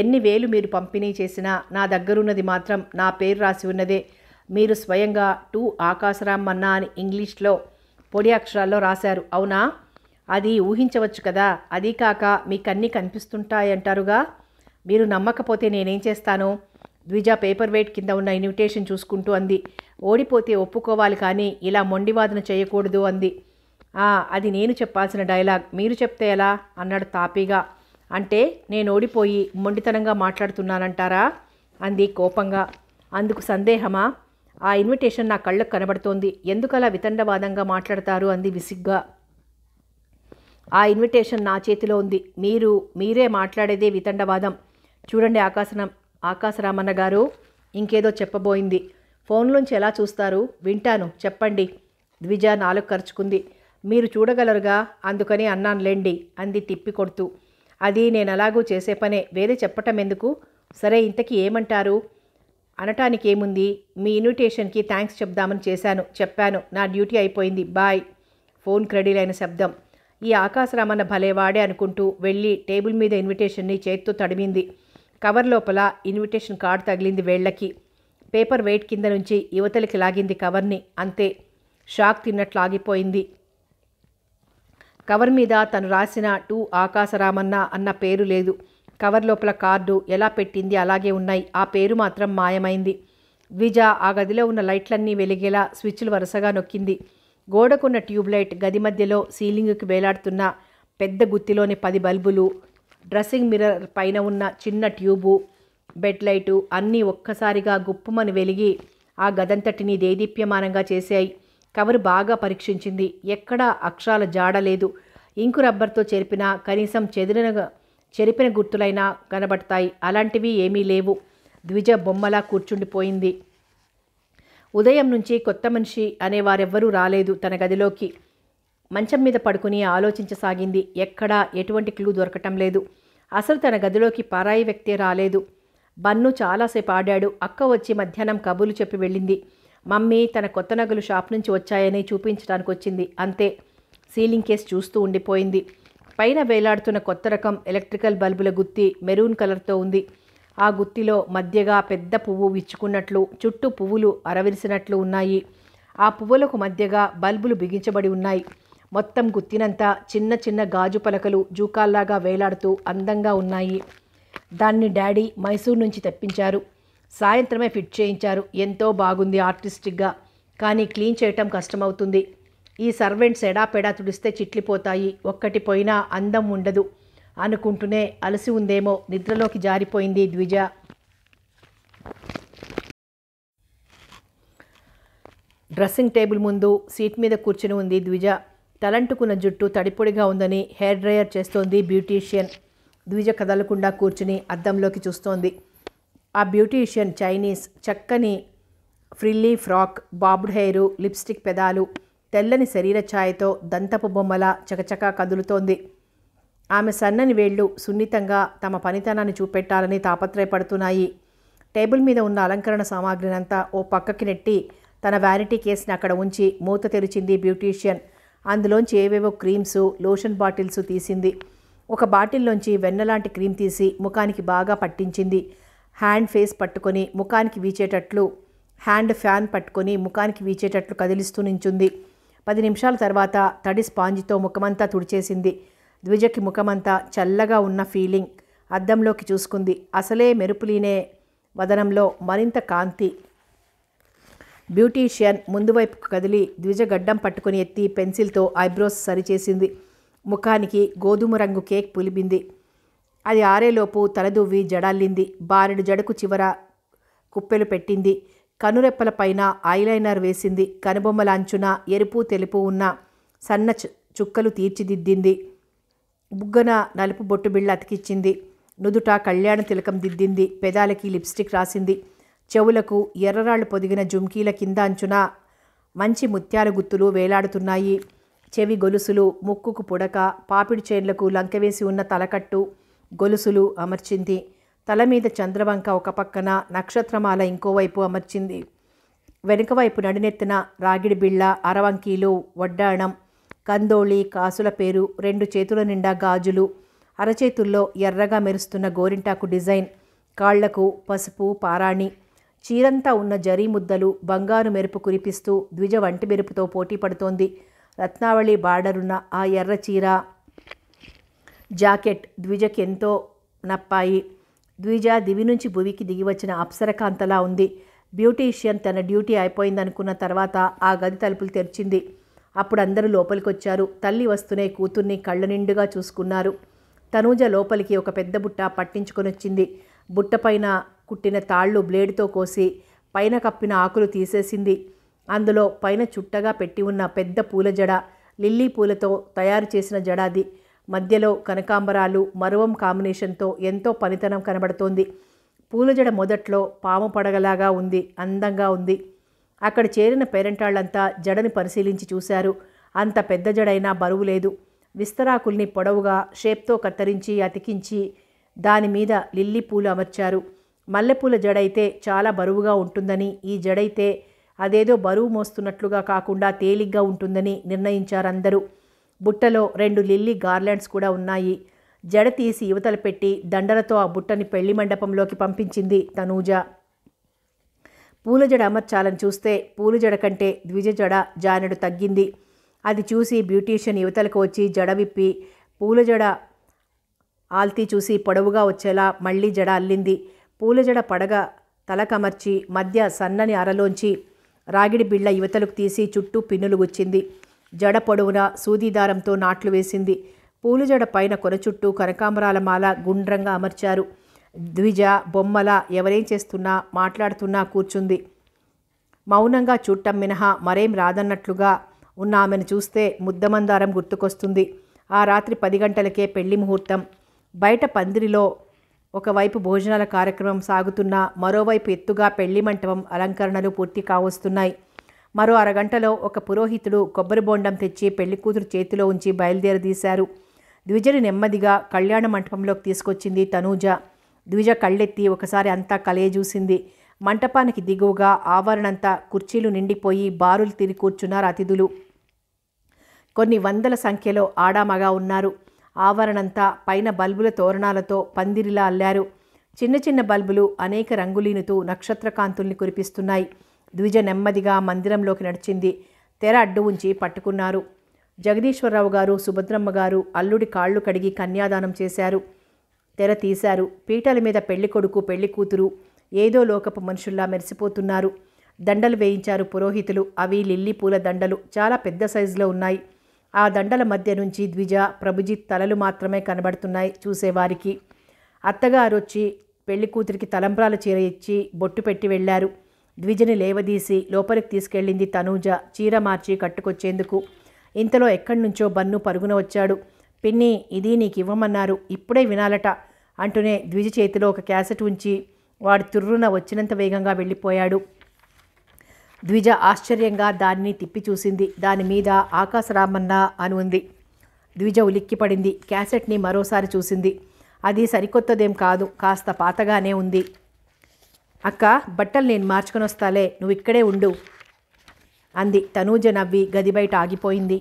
ఎన్ని వేలు మీరు పంపిణీ చేసినా నా దగ్గరున్నది మాత్రం నా పేరు రాసి ఉన్నదే మీరు స్వయంగా టూ అన్న అని ఇంగ్లీష్లో పొడి అక్షరాల్లో రాశారు అవునా అది ఊహించవచ్చు కదా అది కాక మీకన్నీ కనిపిస్తుంటాయంటారుగా మీరు నమ్మకపోతే నేనేం చేస్తాను ద్విజ పేపర్ వెయిట్ కింద ఉన్న ఇన్విటేషన్ చూసుకుంటూ అంది ఓడిపోతే ఒప్పుకోవాలి కానీ ఇలా మొండివాదన చేయకూడదు అంది అది నేను చెప్పాల్సిన డైలాగ్ మీరు చెప్తే ఎలా అన్నాడు తాపీగా అంటే నేను ఓడిపోయి మొండితనంగా మాట్లాడుతున్నానంటారా అంది కోపంగా అందుకు సందేహమా ఆ ఇన్విటేషన్ నా కళ్ళకు కనబడుతోంది ఎందుకలా వితండవాదంగా మాట్లాడతారు అంది విసిగ్గా ఆ ఇన్విటేషన్ నా చేతిలో ఉంది మీరు మీరే మాట్లాడేదే వితండవాదం చూడండి ఆకాశనం ఆకాశరామన్న గారు ఇంకేదో చెప్పబోయింది ఫోన్లోంచి ఎలా చూస్తారు వింటాను చెప్పండి ద్విజ నాలుగు ఖర్చుకుంది మీరు చూడగలరుగా అందుకని అన్నాను లెండి అంది తిప్పి కొడుతూ అది నేను అలాగూ చేసే పనే వేరే చెప్పటం ఎందుకు సరే ఇంతకీ ఏమంటారు అనటానికి ఏముంది మీ ఇన్విటేషన్కి థ్యాంక్స్ చెప్దామని చేశాను చెప్పాను నా డ్యూటీ అయిపోయింది బాయ్ ఫోన్ క్రెడీలైన శబ్దం ఈ ఆకాశరామన్న భలేవాడే అనుకుంటూ వెళ్ళి టేబుల్ మీద ఇన్విటేషన్ని చేత్తో తడిమింది కవర్ లోపల ఇన్విటేషన్ కార్డ్ తగిలింది వేళ్లకి పేపర్ వెయిట్ కింద నుంచి యువతలకి లాగింది కవర్ని అంతే షాక్ తిన్నట్లు ఆగిపోయింది కవర్ మీద తను రాసిన టూ ఆకాశరామన్న అన్న పేరు లేదు కవర్ లోపల కార్డు ఎలా పెట్టింది అలాగే ఉన్నాయి ఆ పేరు మాత్రం మాయమైంది ద్విజ ఆ గదిలో ఉన్న లైట్లన్నీ వెలిగేలా స్విచ్లు వరుసగా నొక్కింది గోడకున్న ట్యూబ్లైట్ గది మధ్యలో సీలింగ్కి వేలాడుతున్న పెద్ద గుత్తిలోని పది బల్బులు డ్రెస్సింగ్ మిర్రర్ పైన ఉన్న చిన్న ట్యూబు బెడ్ లైటు అన్నీ ఒక్కసారిగా గుప్పుమని వెలిగి ఆ గదంతటిని దేదీప్యమానంగా చేశాయి కవరు బాగా పరీక్షించింది ఎక్కడా అక్షరాల జాడ లేదు ఇంకు రబ్బర్తో చెరిపినా కనీసం చెదిరిన చెరిపిన గుర్తులైనా కనబడతాయి అలాంటివి ఏమీ లేవు ద్విజ బొమ్మలా కూర్చుండిపోయింది ఉదయం నుంచి కొత్త మనిషి అనేవారెవ్వరూ రాలేదు తన గదిలోకి మంచం మీద పడుకుని ఆలోచించసాగింది ఎక్కడా ఎటువంటి క్లూ దొరకటం లేదు అసలు తన గదిలోకి పరాయి వ్యక్తే రాలేదు బన్ను చాలాసేపు ఆడాడు అక్క వచ్చి మధ్యాహ్నం కబుర్లు చెప్పి వెళ్ళింది మమ్మీ తన కొత్త నగలు షాప్ నుంచి వచ్చాయని చూపించడానికి వచ్చింది అంతే సీలింగ్ కేస్ చూస్తూ ఉండిపోయింది పైన వేలాడుతున్న కొత్త రకం ఎలక్ట్రికల్ బల్బుల గుత్తి మెరూన్ కలర్తో ఉంది ఆ గుత్తిలో మధ్యగా పెద్ద పువ్వు విచ్చుకున్నట్లు చుట్టూ పువ్వులు అరవిరిసినట్లు ఉన్నాయి ఆ పువ్వులకు మధ్యగా బల్బులు బిగించబడి ఉన్నాయి మొత్తం గుత్తినంతా చిన్న చిన్న గాజు పలకలు జూకాల్లాగా వేలాడుతూ అందంగా ఉన్నాయి దాన్ని డాడీ మైసూర్ నుంచి తెప్పించారు సాయంత్రమే ఫిట్ చేయించారు ఎంతో బాగుంది ఆర్టిస్టిక్గా కానీ క్లీన్ చేయటం కష్టమవుతుంది ఈ సర్వెంట్స్ ఎడాపెడా తుడిస్తే చిట్లిపోతాయి ఒక్కటి పోయినా అందం ఉండదు అనుకుంటూనే అలసి ఉందేమో నిద్రలోకి జారిపోయింది ద్విజ డ్రెస్సింగ్ టేబుల్ ముందు సీట్ మీద కూర్చుని ఉంది ద్విజ తలంటుకున్న జుట్టు తడిపొడిగా ఉందని హెయిర్ డ్రయర్ చేస్తోంది బ్యూటీషియన్ ద్విజ కదలకుండా కూర్చుని అద్దంలోకి చూస్తోంది ఆ బ్యూటీషియన్ చైనీస్ చక్కని frilly frock bobbed hair lipstick పెదాలు తెల్లని శరీర ఛాయతో దంతపు బొమ్మల చకచకా కదులుతోంది ఆమె సన్నని వేళ్లు సున్నితంగా తమ పనితనాన్ని చూపెట్టాలని తాపత్రయపడుతున్నాయి టేబుల్ మీద ఉన్న అలంకరణ సామాగ్రినంతా ఓ పక్కకి నెట్టి తన వ్యారిటీ కేసుని అక్కడ ఉంచి మూత తెరిచింది బ్యూటీషియన్ అందులోంచి ఏవేవో క్రీమ్స్ లోషన్ బాటిల్స్ తీసింది ఒక బాటిల్లోంచి వెన్నలాంటి క్రీమ్ తీసి ముఖానికి బాగా పట్టించింది హ్యాండ్ ఫేస్ పట్టుకొని ముఖానికి వీచేటట్లు హ్యాండ్ ఫ్యాన్ పట్టుకొని ముఖానికి వీచేటట్లు కదిలిస్తూ నించుంది పది నిమిషాల తర్వాత తడి స్పాంజితో ముఖమంతా తుడిచేసింది ద్విజకి ముఖమంతా చల్లగా ఉన్న ఫీలింగ్ అద్దంలోకి చూసుకుంది అసలే మెరుపులీనే వదనంలో మరింత కాంతి బ్యూటీషియన్ ముందువైపుకు కదిలి ద్విజ గడ్డం పట్టుకుని ఎత్తి పెన్సిల్తో ఐబ్రోస్ సరిచేసింది ముఖానికి గోధుమ రంగు కేక్ పులిపింది అది ఆరేలోపు తలదూవి జడల్లింది బారెడు జడకు చివర కుప్పెలు పెట్టింది కనురెప్పలపైన ఐలైనర్ వేసింది కనుబొమ్మల అంచున ఎరుపు తెలుపు ఉన్న సన్న చుక్కలు తీర్చిదిద్దింది బుగ్గన నలుపు బొట్టు బిళ్ళ అతికిచ్చింది నుదుట కళ్యాణ తిలకం దిద్దింది పెదాలకి లిప్స్టిక్ రాసింది చెవులకు ఎర్రరాళ్ళు పొదిగిన జుమ్కీల కింద అంచున మంచి ముత్యాల గుత్తులు వేలాడుతున్నాయి చెవి గొలుసులు ముక్కుకు పుడక పాపిడి చైన్లకు లంక వేసి ఉన్న తలకట్టు గొలుసులు అమర్చింది తల మీద చంద్రవంక ఒక పక్కన నక్షత్రమాల ఇంకోవైపు అమర్చింది వెనుకవైపు నడినెత్తిన రాగిడి బిళ్ళ అరవంకీలు వడ్డాణం కందోళి కాసుల పేరు రెండు చేతుల నిండా గాజులు అరచేతుల్లో ఎర్రగా మెరుస్తున్న గోరింటాకు డిజైన్ కాళ్లకు పసుపు పారాణి చీరంతా ఉన్న జరీ ముద్దలు బంగారు మెరుపు కురిపిస్తూ ద్విజ వంటి మెరుపుతో పోటీ పడుతోంది రత్నావళి బార్డరున్న ఆ ఎర్ర చీర జాకెట్ ద్విజకి ఎంతో నప్పాయి ద్విజ దివి నుంచి భువికి దిగి వచ్చిన అప్సరకాంతలా ఉంది బ్యూటీషియన్ తన డ్యూటీ అయిపోయిందనుకున్న తర్వాత ఆ గది తలుపులు తెరిచింది అప్పుడు అందరూ లోపలికి వచ్చారు తల్లి వస్తూనే కూతుర్ని కళ్ళ నిండుగా చూసుకున్నారు తనూజ లోపలికి ఒక పెద్ద బుట్ట పట్టించుకొని వచ్చింది బుట్టపైన కుట్టిన తాళ్ళు బ్లేడ్తో కోసి పైన కప్పిన ఆకులు తీసేసింది అందులో పైన చుట్టగా పెట్టి ఉన్న పెద్ద పూల జడ లిల్లీ పూలతో తయారు చేసిన జడాది మధ్యలో కనకాంబరాలు మరువం కాంబినేషన్తో ఎంతో పనితనం కనబడుతోంది పూలజడ మొదట్లో పాము పడగలాగా ఉంది అందంగా ఉంది అక్కడ చేరిన పేరెంటాళ్లంతా జడని పరిశీలించి చూశారు అంత పెద్ద జడైనా బరువు లేదు విస్తరాకుల్ని పొడవుగా షేప్తో కత్తిరించి అతికించి దానిమీద లిల్లీ పూలు అమర్చారు మల్లెపూల జడైతే చాలా బరువుగా ఉంటుందని ఈ జడైతే అదేదో బరువు మోస్తున్నట్లుగా కాకుండా తేలిగ్గా ఉంటుందని నిర్ణయించారందరూ బుట్టలో రెండు లిల్లీ గార్లాండ్స్ కూడా ఉన్నాయి జడ తీసి యువతలు పెట్టి దండలతో ఆ బుట్టని పెళ్లి మండపంలోకి పంపించింది తనూజ పూల జడ అమర్చాలని చూస్తే పూల జడ కంటే ద్విజ జడ జానెడు తగ్గింది అది చూసి బ్యూటీషియన్ యువతలకు వచ్చి జడ విప్పి పూల జడ ఆల్తీ చూసి పొడవుగా వచ్చేలా మళ్ళీ జడ అల్లింది పూల జడ పడగ తలకమర్చి మధ్య సన్నని అరలోంచి రాగిడి బిళ్ళ యువతలకు తీసి చుట్టూ పిన్నులు గుచ్చింది జడ పొడవున సూదీదారంతో నాట్లు వేసింది పూలు జడ పైన కొన చుట్టూ కనకాంబరాల మాల గుండ్రంగా అమర్చారు ద్విజ బొమ్మల ఎవరేం చేస్తున్నా మాట్లాడుతున్నా కూర్చుంది మౌనంగా చూడటం మినహా మరేం రాదన్నట్లుగా ఉన్న ఆమెను చూస్తే ముద్దమందారం గుర్తుకొస్తుంది ఆ రాత్రి పది గంటలకే పెళ్లి ముహూర్తం బయట పందిరిలో ఒకవైపు భోజనాల కార్యక్రమం సాగుతున్నా మరోవైపు ఎత్తుగా పెళ్లి మంటపం అలంకరణలు పూర్తి కావస్తున్నాయి మరో అరగంటలో ఒక పురోహితుడు కొబ్బరి బోండం తెచ్చి పెళ్లి కూతురు చేతిలో ఉంచి బయలుదేరదీశారు ద్విజని నెమ్మదిగా కళ్యాణ మంటపంలోకి తీసుకొచ్చింది తనూజ ద్విజ కళ్ళెత్తి ఒకసారి అంతా కలయ చూసింది మంటపానికి దిగువగా ఆవరణంతా కుర్చీలు నిండిపోయి బారులు తిరిగి కూర్చున్నారు అతిథులు కొన్ని వందల సంఖ్యలో ఆడామగా ఉన్నారు ఆవరణంతా పైన బల్బుల తోరణాలతో పందిరిలా అల్లారు చిన్న చిన్న బల్బులు అనేక రంగులీనుతూ నక్షత్రకాంతుల్ని కురిపిస్తున్నాయి ద్విజ నెమ్మదిగా మందిరంలోకి నడిచింది తెర అడ్డు ఉంచి పట్టుకున్నారు జగదీశ్వరరావు గారు సుభద్రమ్మ గారు అల్లుడి కాళ్ళు కడిగి కన్యాదానం చేశారు తెర తీశారు పీటల మీద పెళ్లి కొడుకు పెళ్లి కూతురు ఏదో లోకపు మనుషుల్లా మెరిసిపోతున్నారు దండలు వేయించారు పురోహితులు అవి లిల్లీ పూల దండలు చాలా పెద్ద సైజులో ఉన్నాయి ఆ దండల మధ్య నుంచి ద్విజ ప్రభుజిత్ తలలు మాత్రమే కనబడుతున్నాయి చూసేవారికి అత్తగారు వచ్చి పెళ్లి కూతురికి తలంబ్రాల చీర ఇచ్చి బొట్టు పెట్టి వెళ్ళారు ద్విజని లేవదీసి లోపలికి తీసుకెళ్ళింది తనూజ చీర మార్చి కట్టుకొచ్చేందుకు ఇంతలో ఎక్కడి నుంచో బన్ను పరుగున వచ్చాడు పిన్ని ఇది నీకు ఇవ్వమన్నారు ఇప్పుడే వినాలట అంటూనే ద్విజ చేతిలో ఒక క్యాసెట్ ఉంచి వాడు తుర్రున వచ్చినంత వేగంగా వెళ్ళిపోయాడు ద్విజ ఆశ్చర్యంగా దాన్ని తిప్పి చూసింది దాని మీద ఆకాశరామన్న అని ఉంది ద్విజ ఉలిక్కిపడింది క్యాసెట్ని మరోసారి చూసింది అది సరికొత్తదేం కాదు కాస్త పాతగానే ఉంది అక్క బట్టలు నేను మార్చుకొని వస్తాలే నువ్వు ఇక్కడే ఉండు అంది తనూజ నవ్వి గది బయట ఆగిపోయింది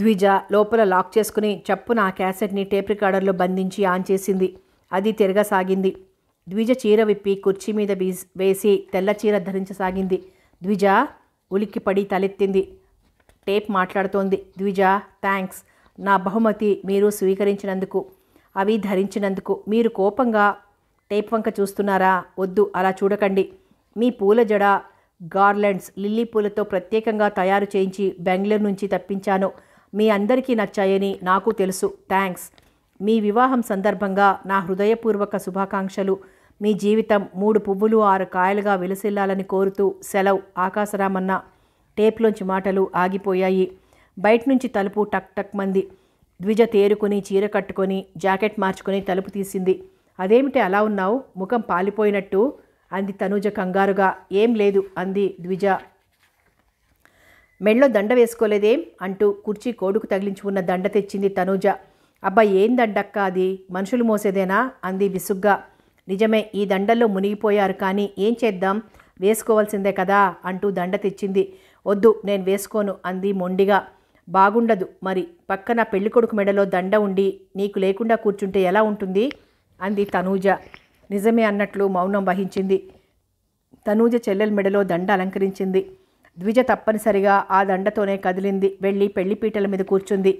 ద్విజ లోపల లాక్ చేసుకుని చప్పున ఆ క్యాసెట్ని టేప్ రికార్డర్లో బంధించి ఆన్ చేసింది అది తిరగసాగింది ద్విజ చీర విప్పి కుర్చీ మీద వేసి తెల్ల చీర ధరించసాగింది ద్విజ ఉలిక్కిపడి తలెత్తింది టేప్ మాట్లాడుతోంది ద్విజ థ్యాంక్స్ నా బహుమతి మీరు స్వీకరించినందుకు అవి ధరించినందుకు మీరు కోపంగా టేప్ వంక చూస్తున్నారా వద్దు అలా చూడకండి మీ పూల జడ గార్లెండ్స్ లిల్లీ పూలతో ప్రత్యేకంగా తయారు చేయించి బెంగళూరు నుంచి తప్పించాను మీ అందరికీ నచ్చాయని నాకు తెలుసు థ్యాంక్స్ మీ వివాహం సందర్భంగా నా హృదయపూర్వక శుభాకాంక్షలు మీ జీవితం మూడు పువ్వులు ఆరు కాయలుగా విలసిల్లాలని కోరుతూ సెలవు ఆకాశరామన్న టేప్లోంచి మాటలు ఆగిపోయాయి బయట నుంచి తలుపు టక్ టక్ మంది ద్విజ తేరుకుని చీర కట్టుకొని జాకెట్ మార్చుకొని తలుపు తీసింది అదేమిటి అలా ఉన్నావు ముఖం పాలిపోయినట్టు అంది తనుజ కంగారుగా ఏం లేదు అంది ద్విజ మెళ్ళో దండ వేసుకోలేదేం అంటూ కుర్చీ కోడుకు తగిలించి ఉన్న దండ తెచ్చింది తనుజ అబ్బా ఏం దండక్క అది మనుషులు మోసేదేనా అంది విసుగ్గా నిజమే ఈ దండల్లో మునిగిపోయారు కానీ ఏం చేద్దాం వేసుకోవాల్సిందే కదా అంటూ దండ తెచ్చింది వద్దు నేను వేసుకోను అంది మొండిగా బాగుండదు మరి పక్కన పెళ్ళికొడుకు మెడలో దండ ఉండి నీకు లేకుండా కూర్చుంటే ఎలా ఉంటుంది అంది తనూజ నిజమే అన్నట్లు మౌనం వహించింది తనూజ చెల్లెల మెడలో దండ అలంకరించింది ద్విజ తప్పనిసరిగా ఆ దండతోనే కదిలింది వెళ్ళి పెళ్లిపీటల మీద కూర్చుంది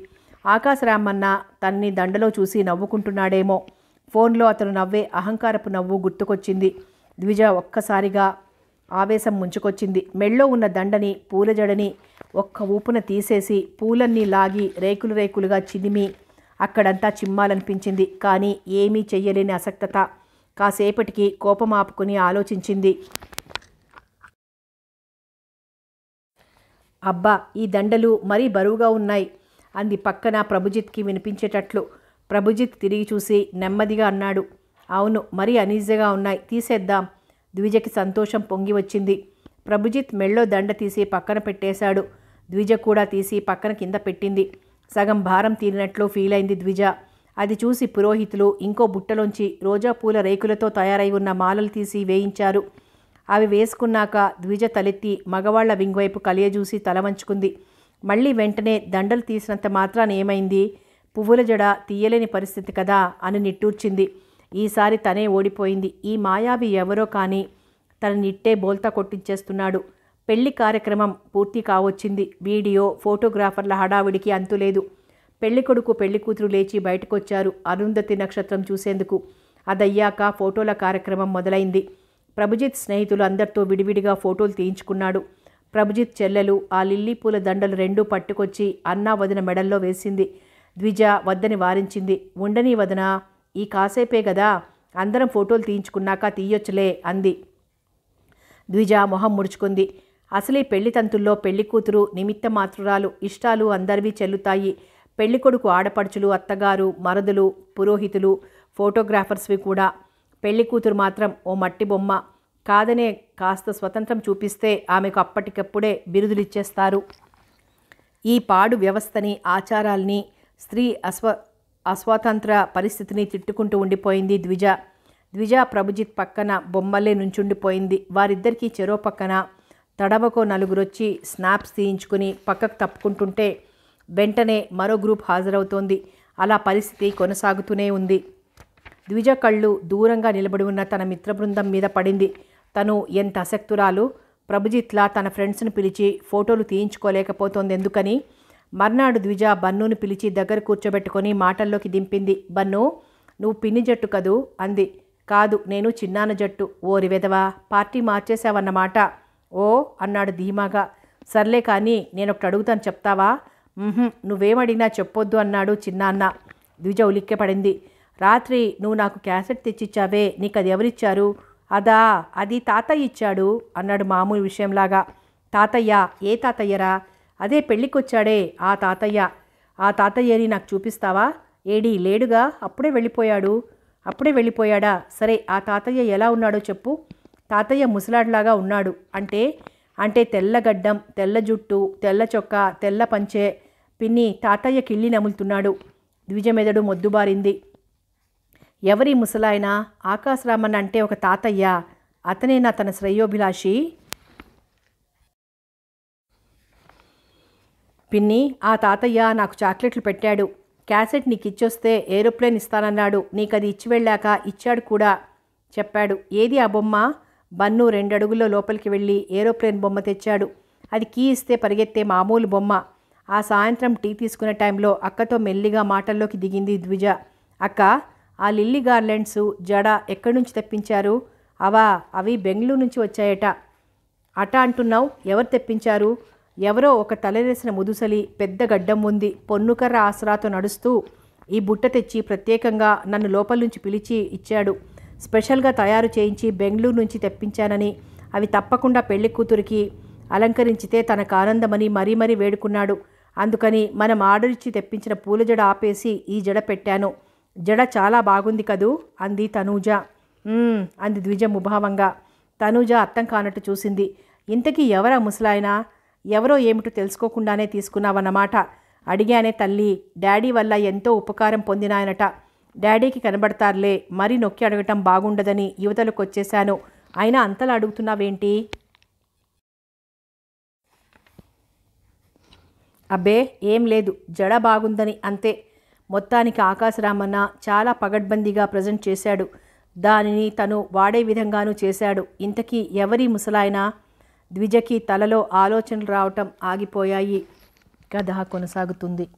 ఆకాశరామన్న తన్ని దండలో చూసి నవ్వుకుంటున్నాడేమో ఫోన్లో అతను నవ్వే అహంకారపు నవ్వు గుర్తుకొచ్చింది ద్విజ ఒక్కసారిగా ఆవేశం ముంచుకొచ్చింది మెళ్ళో ఉన్న దండని పూలజడని ఒక్క ఊపున తీసేసి పూలన్నీ లాగి రేకులు రేకులుగా చిదిమి అక్కడంతా చిమ్మాలనిపించింది కానీ ఏమీ చెయ్యలేని అసక్తత కాసేపటికి కోపం ఆపుకుని ఆలోచించింది అబ్బా ఈ దండలు మరీ బరువుగా ఉన్నాయి అంది పక్కన ప్రభుజిత్కి వినిపించేటట్లు ప్రభుజిత్ తిరిగి చూసి నెమ్మదిగా అన్నాడు అవును మరీ అనీజగా ఉన్నాయి తీసేద్దాం ద్విజకి సంతోషం పొంగి వచ్చింది ప్రభుజిత్ మెళ్ళో దండ తీసి పక్కన పెట్టేశాడు ద్విజ కూడా తీసి పక్కన కింద పెట్టింది సగం భారం తీరినట్లు ఫీల్ అయింది ద్విజ అది చూసి పురోహితులు ఇంకో బుట్టలోంచి రోజా పూల రేకులతో తయారై ఉన్న మాలలు తీసి వేయించారు అవి వేసుకున్నాక ద్విజ తలెత్తి మగవాళ్ల వింగ్వైపు కలియజూసి తల వంచుకుంది మళ్ళీ వెంటనే దండలు తీసినంత మాత్రాన ఏమైంది పువ్వుల జడ తీయలేని పరిస్థితి కదా అని నిట్టూర్చింది ఈసారి తనే ఓడిపోయింది ఈ మాయావి ఎవరో కానీ తన నిట్టే బోల్తా కొట్టించేస్తున్నాడు పెళ్లి కార్యక్రమం పూర్తి కావచ్చింది వీడియో ఫోటోగ్రాఫర్ల హడావిడికి అంతులేదు పెళ్ళికొడుకు పెళ్ళికూతురు లేచి బయటకొచ్చారు అరుంధతి నక్షత్రం చూసేందుకు అదయ్యాక ఫోటోల కార్యక్రమం మొదలైంది ప్రభుజిత్ స్నేహితులు అందరితో విడివిడిగా ఫోటోలు తీయించుకున్నాడు ప్రభుజిత్ చెల్లెలు ఆ లిల్లీ పూల దండలు రెండూ పట్టుకొచ్చి అన్నా వదిన మెడల్లో వేసింది ద్విజ వద్దని వారించింది ఉండని వదన ఈ కాసేపే కదా అందరం ఫోటోలు తీయించుకున్నాక తీయొచ్చులే అంది ద్విజ మొహం ముడుచుకుంది అసలే పెళ్లి తంతుల్లో పెళ్లి కూతురు నిమిత్త మాతృరాలు ఇష్టాలు అందరివి చెల్లుతాయి పెళ్ళికొడుకు ఆడపడుచులు అత్తగారు మరదులు పురోహితులు ఫోటోగ్రాఫర్స్వి కూడా పెళ్లి కూతురు మాత్రం ఓ మట్టి బొమ్మ కాదనే కాస్త స్వతంత్రం చూపిస్తే ఆమెకు అప్పటికప్పుడే బిరుదులిచ్చేస్తారు ఈ పాడు వ్యవస్థని ఆచారాల్ని స్త్రీ అస్వ అస్వాతంత్ర పరిస్థితిని తిట్టుకుంటూ ఉండిపోయింది ద్విజ ద్విజ ప్రభుజిత్ పక్కన బొమ్మలే నుంచుండిపోయింది వారిద్దరికీ చెరో పక్కన తడవకో నలుగురొచ్చి స్నాప్స్ తీయించుకుని పక్కకు తప్పుకుంటుంటే వెంటనే మరో గ్రూప్ హాజరవుతోంది అలా పరిస్థితి కొనసాగుతూనే ఉంది ద్విజ కళ్ళు దూరంగా నిలబడి ఉన్న తన మిత్ర బృందం మీద పడింది తను ఎంత అసక్తురాలు ప్రభుజిత్లా తన ఫ్రెండ్స్ను పిలిచి ఫోటోలు తీయించుకోలేకపోతోంది ఎందుకని మర్నాడు ద్విజ బన్నును పిలిచి దగ్గర కూర్చోబెట్టుకొని మాటల్లోకి దింపింది బన్ను నువ్వు పిన్ని జట్టు కదూ అంది కాదు నేను చిన్నాన జట్టు ఓరి వెదవా పార్టీ మార్చేశావన్నమాట ఓ అన్నాడు ధీమాగా సర్లే కానీ నేను ఒకటి అడుగుతాను చెప్తావా నువ్వేమడిగినా చెప్పొద్దు అన్నాడు చిన్నాన్న ద్విజ ఉలిక్కపడింది రాత్రి నువ్వు నాకు క్యాసెట్ తెచ్చిచ్చావే నీకు అది ఎవరిచ్చారు అదా అది తాతయ్య ఇచ్చాడు అన్నాడు మామూలు విషయంలాగా తాతయ్య ఏ తాతయ్యరా అదే పెళ్ళికొచ్చాడే ఆ తాతయ్య ఆ తాతయ్యని నాకు చూపిస్తావా ఏడీ లేడుగా అప్పుడే వెళ్ళిపోయాడు అప్పుడే వెళ్ళిపోయాడా సరే ఆ తాతయ్య ఎలా ఉన్నాడో చెప్పు తాతయ్య ముసలాడ్లాగా ఉన్నాడు అంటే అంటే తెల్లగడ్డం తెల్ల జుట్టు తెల్ల చొక్క తెల్ల పంచె పిన్ని తాతయ్య కిళ్ళి నములుతున్నాడు ద్విజమెదడు మొద్దుబారింది ఎవరి ముసలాయన ఆకాశరామన్ అంటే ఒక తాతయ్య అతనేనా తన శ్రేయోభిలాషి పిన్ని ఆ తాతయ్య నాకు చాక్లెట్లు పెట్టాడు క్యాసెట్ నీకు ఇచ్చొస్తే ఏరోప్లేన్ ఇస్తానన్నాడు నీకు అది ఇచ్చి వెళ్ళాక ఇచ్చాడు కూడా చెప్పాడు ఏది ఆ బొమ్మ బన్ను రెండు అడుగుల్లో లోపలికి వెళ్ళి ఏరోప్లేన్ బొమ్మ తెచ్చాడు అది కీ ఇస్తే పరిగెత్తే మామూలు బొమ్మ ఆ సాయంత్రం టీ తీసుకునే టైంలో అక్కతో మెల్లిగా మాటల్లోకి దిగింది ద్విజ అక్క ఆ లిల్లీ గార్లెండ్స్ జడ ఎక్కడి నుంచి తెప్పించారు అవా అవి బెంగళూరు నుంచి వచ్చాయట అట అంటున్నావు ఎవరు తెప్పించారు ఎవరో ఒక తలరేసిన ముదుసలి పెద్ద గడ్డం ఉంది పొన్నుకర్ర ఆసరాతో నడుస్తూ ఈ బుట్ట తెచ్చి ప్రత్యేకంగా నన్ను లోపల నుంచి పిలిచి ఇచ్చాడు స్పెషల్గా తయారు చేయించి బెంగళూరు నుంచి తెప్పించానని అవి తప్పకుండా పెళ్లి కూతురికి అలంకరించితే తనకు ఆనందమని మరీ మరీ వేడుకున్నాడు అందుకని మనం ఆర్డర్ ఇచ్చి తెప్పించిన పూల జడ ఆపేసి ఈ జడ పెట్టాను జడ చాలా బాగుంది కదూ అంది తనూజ అంది ద్విజ ముభావంగా తనూజ అర్థం కానట్టు చూసింది ఇంతకీ ఎవరా ముసలాయనా ఎవరో ఏమిటో తెలుసుకోకుండానే తీసుకున్నావన్నమాట అడిగానే తల్లి డాడీ వల్ల ఎంతో ఉపకారం పొందినాయనట డాడీకి కనబడతారులే మరి నొక్కి అడగటం బాగుండదని యువతలకు వచ్చేశాను అయినా అంతలా అడుగుతున్నావేంటి అబ్బే ఏం లేదు జడ బాగుందని అంతే మొత్తానికి ఆకాశరామన్న చాలా పగడ్బందీగా ప్రజెంట్ చేశాడు దానిని తను వాడే విధంగానూ చేశాడు ఇంతకీ ఎవరి ముసలాయినా ద్విజకి తలలో ఆలోచనలు రావటం ఆగిపోయాయి కథ కొనసాగుతుంది